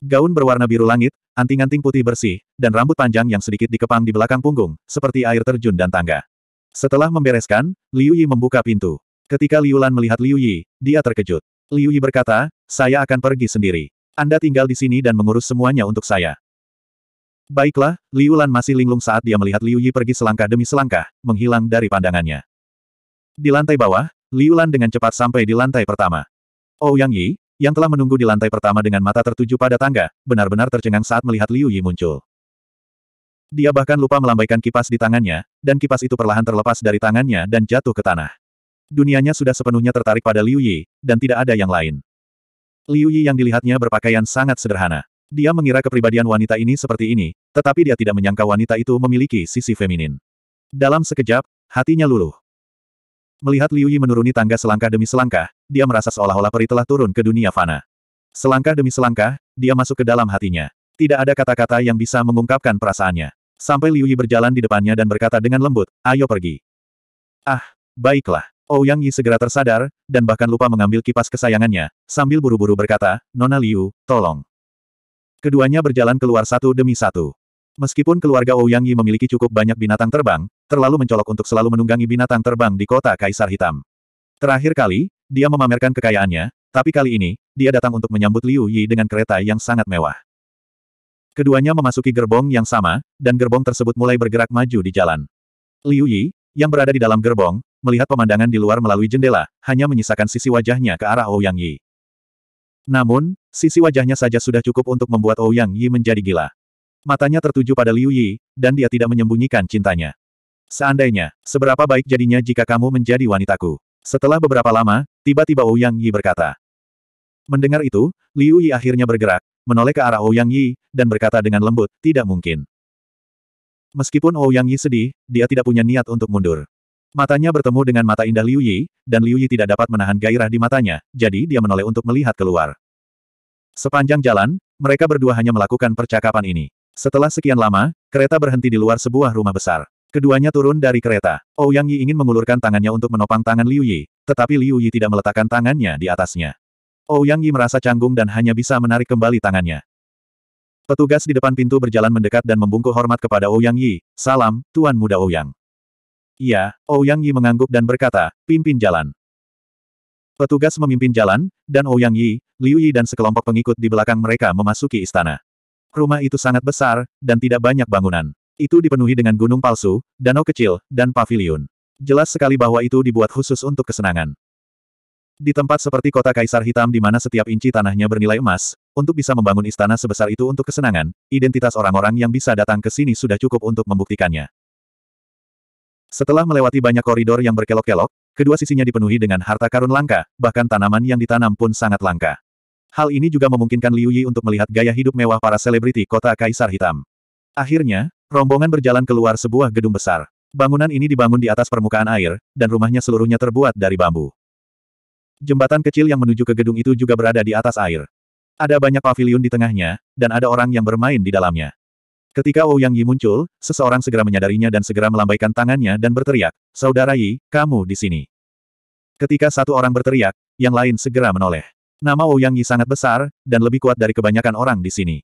Gaun berwarna biru langit, anting-anting putih bersih, dan rambut panjang yang sedikit dikepang di belakang punggung, seperti air terjun dan tangga. Setelah membereskan, Liu Yi membuka pintu. Ketika Liu Lan melihat Liu Yi, dia terkejut. Liu Yi berkata, saya akan pergi sendiri. Anda tinggal di sini dan mengurus semuanya untuk saya. Baiklah, Liu Lan masih linglung saat dia melihat Liu Yi pergi selangkah demi selangkah, menghilang dari pandangannya. Di lantai bawah, Liu Lan dengan cepat sampai di lantai pertama. Oh Yang Yi, yang telah menunggu di lantai pertama dengan mata tertuju pada tangga, benar-benar tercengang saat melihat Liu Yi muncul. Dia bahkan lupa melambaikan kipas di tangannya, dan kipas itu perlahan terlepas dari tangannya dan jatuh ke tanah. Dunianya sudah sepenuhnya tertarik pada Liu Yi, dan tidak ada yang lain. Liu Yi yang dilihatnya berpakaian sangat sederhana. Dia mengira kepribadian wanita ini seperti ini, tetapi dia tidak menyangka wanita itu memiliki sisi feminin. Dalam sekejap, hatinya luluh. Melihat Liu Yi menuruni tangga selangkah demi selangkah, dia merasa seolah-olah peri telah turun ke dunia fana. Selangkah demi selangkah, dia masuk ke dalam hatinya. Tidak ada kata-kata yang bisa mengungkapkan perasaannya. Sampai Liu Yi berjalan di depannya dan berkata dengan lembut, ayo pergi. Ah, baiklah. Ouyang oh Yi segera tersadar, dan bahkan lupa mengambil kipas kesayangannya, sambil buru-buru berkata, Nona Liu, tolong. Keduanya berjalan keluar satu demi satu. Meskipun keluarga Ouyang Yi memiliki cukup banyak binatang terbang, terlalu mencolok untuk selalu menunggangi binatang terbang di kota Kaisar Hitam. Terakhir kali, dia memamerkan kekayaannya, tapi kali ini, dia datang untuk menyambut Liu Yi dengan kereta yang sangat mewah. Keduanya memasuki gerbong yang sama, dan gerbong tersebut mulai bergerak maju di jalan. Liu Yi, yang berada di dalam gerbong, melihat pemandangan di luar melalui jendela, hanya menyisakan sisi wajahnya ke arah Ouyang Yi. Namun, Sisi wajahnya saja sudah cukup untuk membuat Ouyang Yi menjadi gila. Matanya tertuju pada Liu Yi, dan dia tidak menyembunyikan cintanya. Seandainya, seberapa baik jadinya jika kamu menjadi wanitaku. Setelah beberapa lama, tiba-tiba Ouyang Yi berkata. Mendengar itu, Liu Yi akhirnya bergerak, menoleh ke arah Ouyang Yi, dan berkata dengan lembut, tidak mungkin. Meskipun Ouyang Yi sedih, dia tidak punya niat untuk mundur. Matanya bertemu dengan mata indah Liu Yi, dan Liu Yi tidak dapat menahan gairah di matanya, jadi dia menoleh untuk melihat keluar. Sepanjang jalan, mereka berdua hanya melakukan percakapan ini. Setelah sekian lama, kereta berhenti di luar sebuah rumah besar. Keduanya turun dari kereta. Ouyang oh, Yi ingin mengulurkan tangannya untuk menopang tangan Liu Yi, tetapi Liu Yi tidak meletakkan tangannya di atasnya. Ouyang oh, Yi merasa canggung dan hanya bisa menarik kembali tangannya. Petugas di depan pintu berjalan mendekat dan membungkuk hormat kepada Ouyang oh Yi, "Salam, Tuan Muda Ouyang." Iya, Ouyang Yi mengangguk dan berkata, "Pimpin jalan." Petugas memimpin jalan, dan Ouyang oh Yi, Liu Yi dan sekelompok pengikut di belakang mereka memasuki istana. Rumah itu sangat besar, dan tidak banyak bangunan. Itu dipenuhi dengan gunung palsu, danau kecil, dan paviliun. Jelas sekali bahwa itu dibuat khusus untuk kesenangan. Di tempat seperti kota Kaisar Hitam di mana setiap inci tanahnya bernilai emas, untuk bisa membangun istana sebesar itu untuk kesenangan, identitas orang-orang yang bisa datang ke sini sudah cukup untuk membuktikannya. Setelah melewati banyak koridor yang berkelok-kelok, kedua sisinya dipenuhi dengan harta karun langka, bahkan tanaman yang ditanam pun sangat langka. Hal ini juga memungkinkan Liu Yi untuk melihat gaya hidup mewah para selebriti kota Kaisar Hitam. Akhirnya, rombongan berjalan keluar sebuah gedung besar. Bangunan ini dibangun di atas permukaan air, dan rumahnya seluruhnya terbuat dari bambu. Jembatan kecil yang menuju ke gedung itu juga berada di atas air. Ada banyak pavilion di tengahnya, dan ada orang yang bermain di dalamnya. Ketika Wu Yang Yi muncul, seseorang segera menyadarinya dan segera melambaikan tangannya dan berteriak, Saudara Yi, kamu di sini. Ketika satu orang berteriak, yang lain segera menoleh. Nama Wu Yang Yi sangat besar, dan lebih kuat dari kebanyakan orang di sini.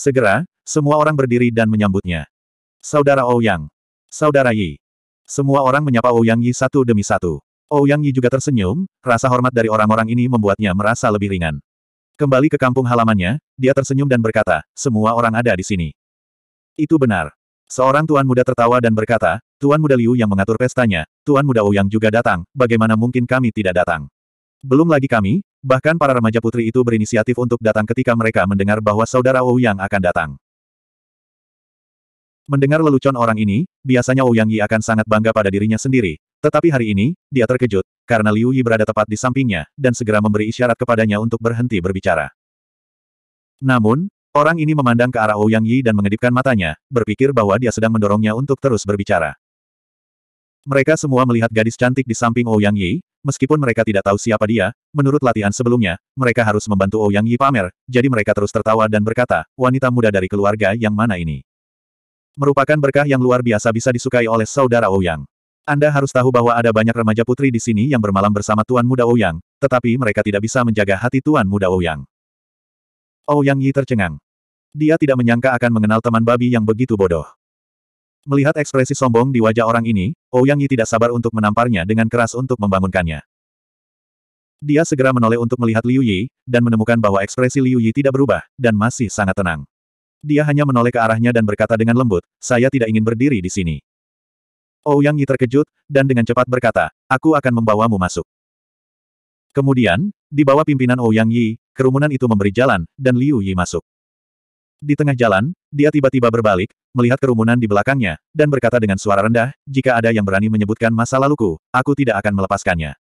Segera, semua orang berdiri dan menyambutnya. Saudara Wu Yang. Saudara Yi. Semua orang menyapa Wu Yang Yi satu demi satu. Wu Yang Yi juga tersenyum, rasa hormat dari orang-orang ini membuatnya merasa lebih ringan. Kembali ke kampung halamannya, dia tersenyum dan berkata, semua orang ada di sini. Itu benar. Seorang tuan muda tertawa dan berkata, Tuan muda Liu yang mengatur pestanya, Tuan muda Wu yang juga datang, bagaimana mungkin kami tidak datang? Belum lagi kami, bahkan para remaja putri itu berinisiatif untuk datang ketika mereka mendengar bahwa saudara Wu yang akan datang. Mendengar lelucon orang ini, biasanya Wu Yang Yi akan sangat bangga pada dirinya sendiri. Tetapi hari ini, dia terkejut, karena Liu Yi berada tepat di sampingnya, dan segera memberi isyarat kepadanya untuk berhenti berbicara. Namun, Orang ini memandang ke arah Ouyang Yi dan mengedipkan matanya, berpikir bahwa dia sedang mendorongnya untuk terus berbicara. Mereka semua melihat gadis cantik di samping Ouyang Yi, meskipun mereka tidak tahu siapa dia, menurut latihan sebelumnya, mereka harus membantu Ouyang Yi pamer, jadi mereka terus tertawa dan berkata, wanita muda dari keluarga yang mana ini? Merupakan berkah yang luar biasa bisa disukai oleh saudara Ouyang. Anda harus tahu bahwa ada banyak remaja putri di sini yang bermalam bersama Tuan Muda Ouyang, tetapi mereka tidak bisa menjaga hati Tuan Muda Ouyang. Ouyang Yi tercengang. Dia tidak menyangka akan mengenal teman babi yang begitu bodoh. Melihat ekspresi sombong di wajah orang ini, Ouyang oh Yi tidak sabar untuk menamparnya dengan keras untuk membangunkannya. Dia segera menoleh untuk melihat Liu Yi, dan menemukan bahwa ekspresi Liu Yi tidak berubah, dan masih sangat tenang. Dia hanya menoleh ke arahnya dan berkata dengan lembut, saya tidak ingin berdiri di sini. Ouyang oh Yi terkejut, dan dengan cepat berkata, aku akan membawamu masuk. Kemudian, di bawah pimpinan Ouyang oh Yi, kerumunan itu memberi jalan, dan Liu Yi masuk. Di tengah jalan, dia tiba-tiba berbalik, melihat kerumunan di belakangnya, dan berkata dengan suara rendah, jika ada yang berani menyebutkan masa laluku, aku tidak akan melepaskannya.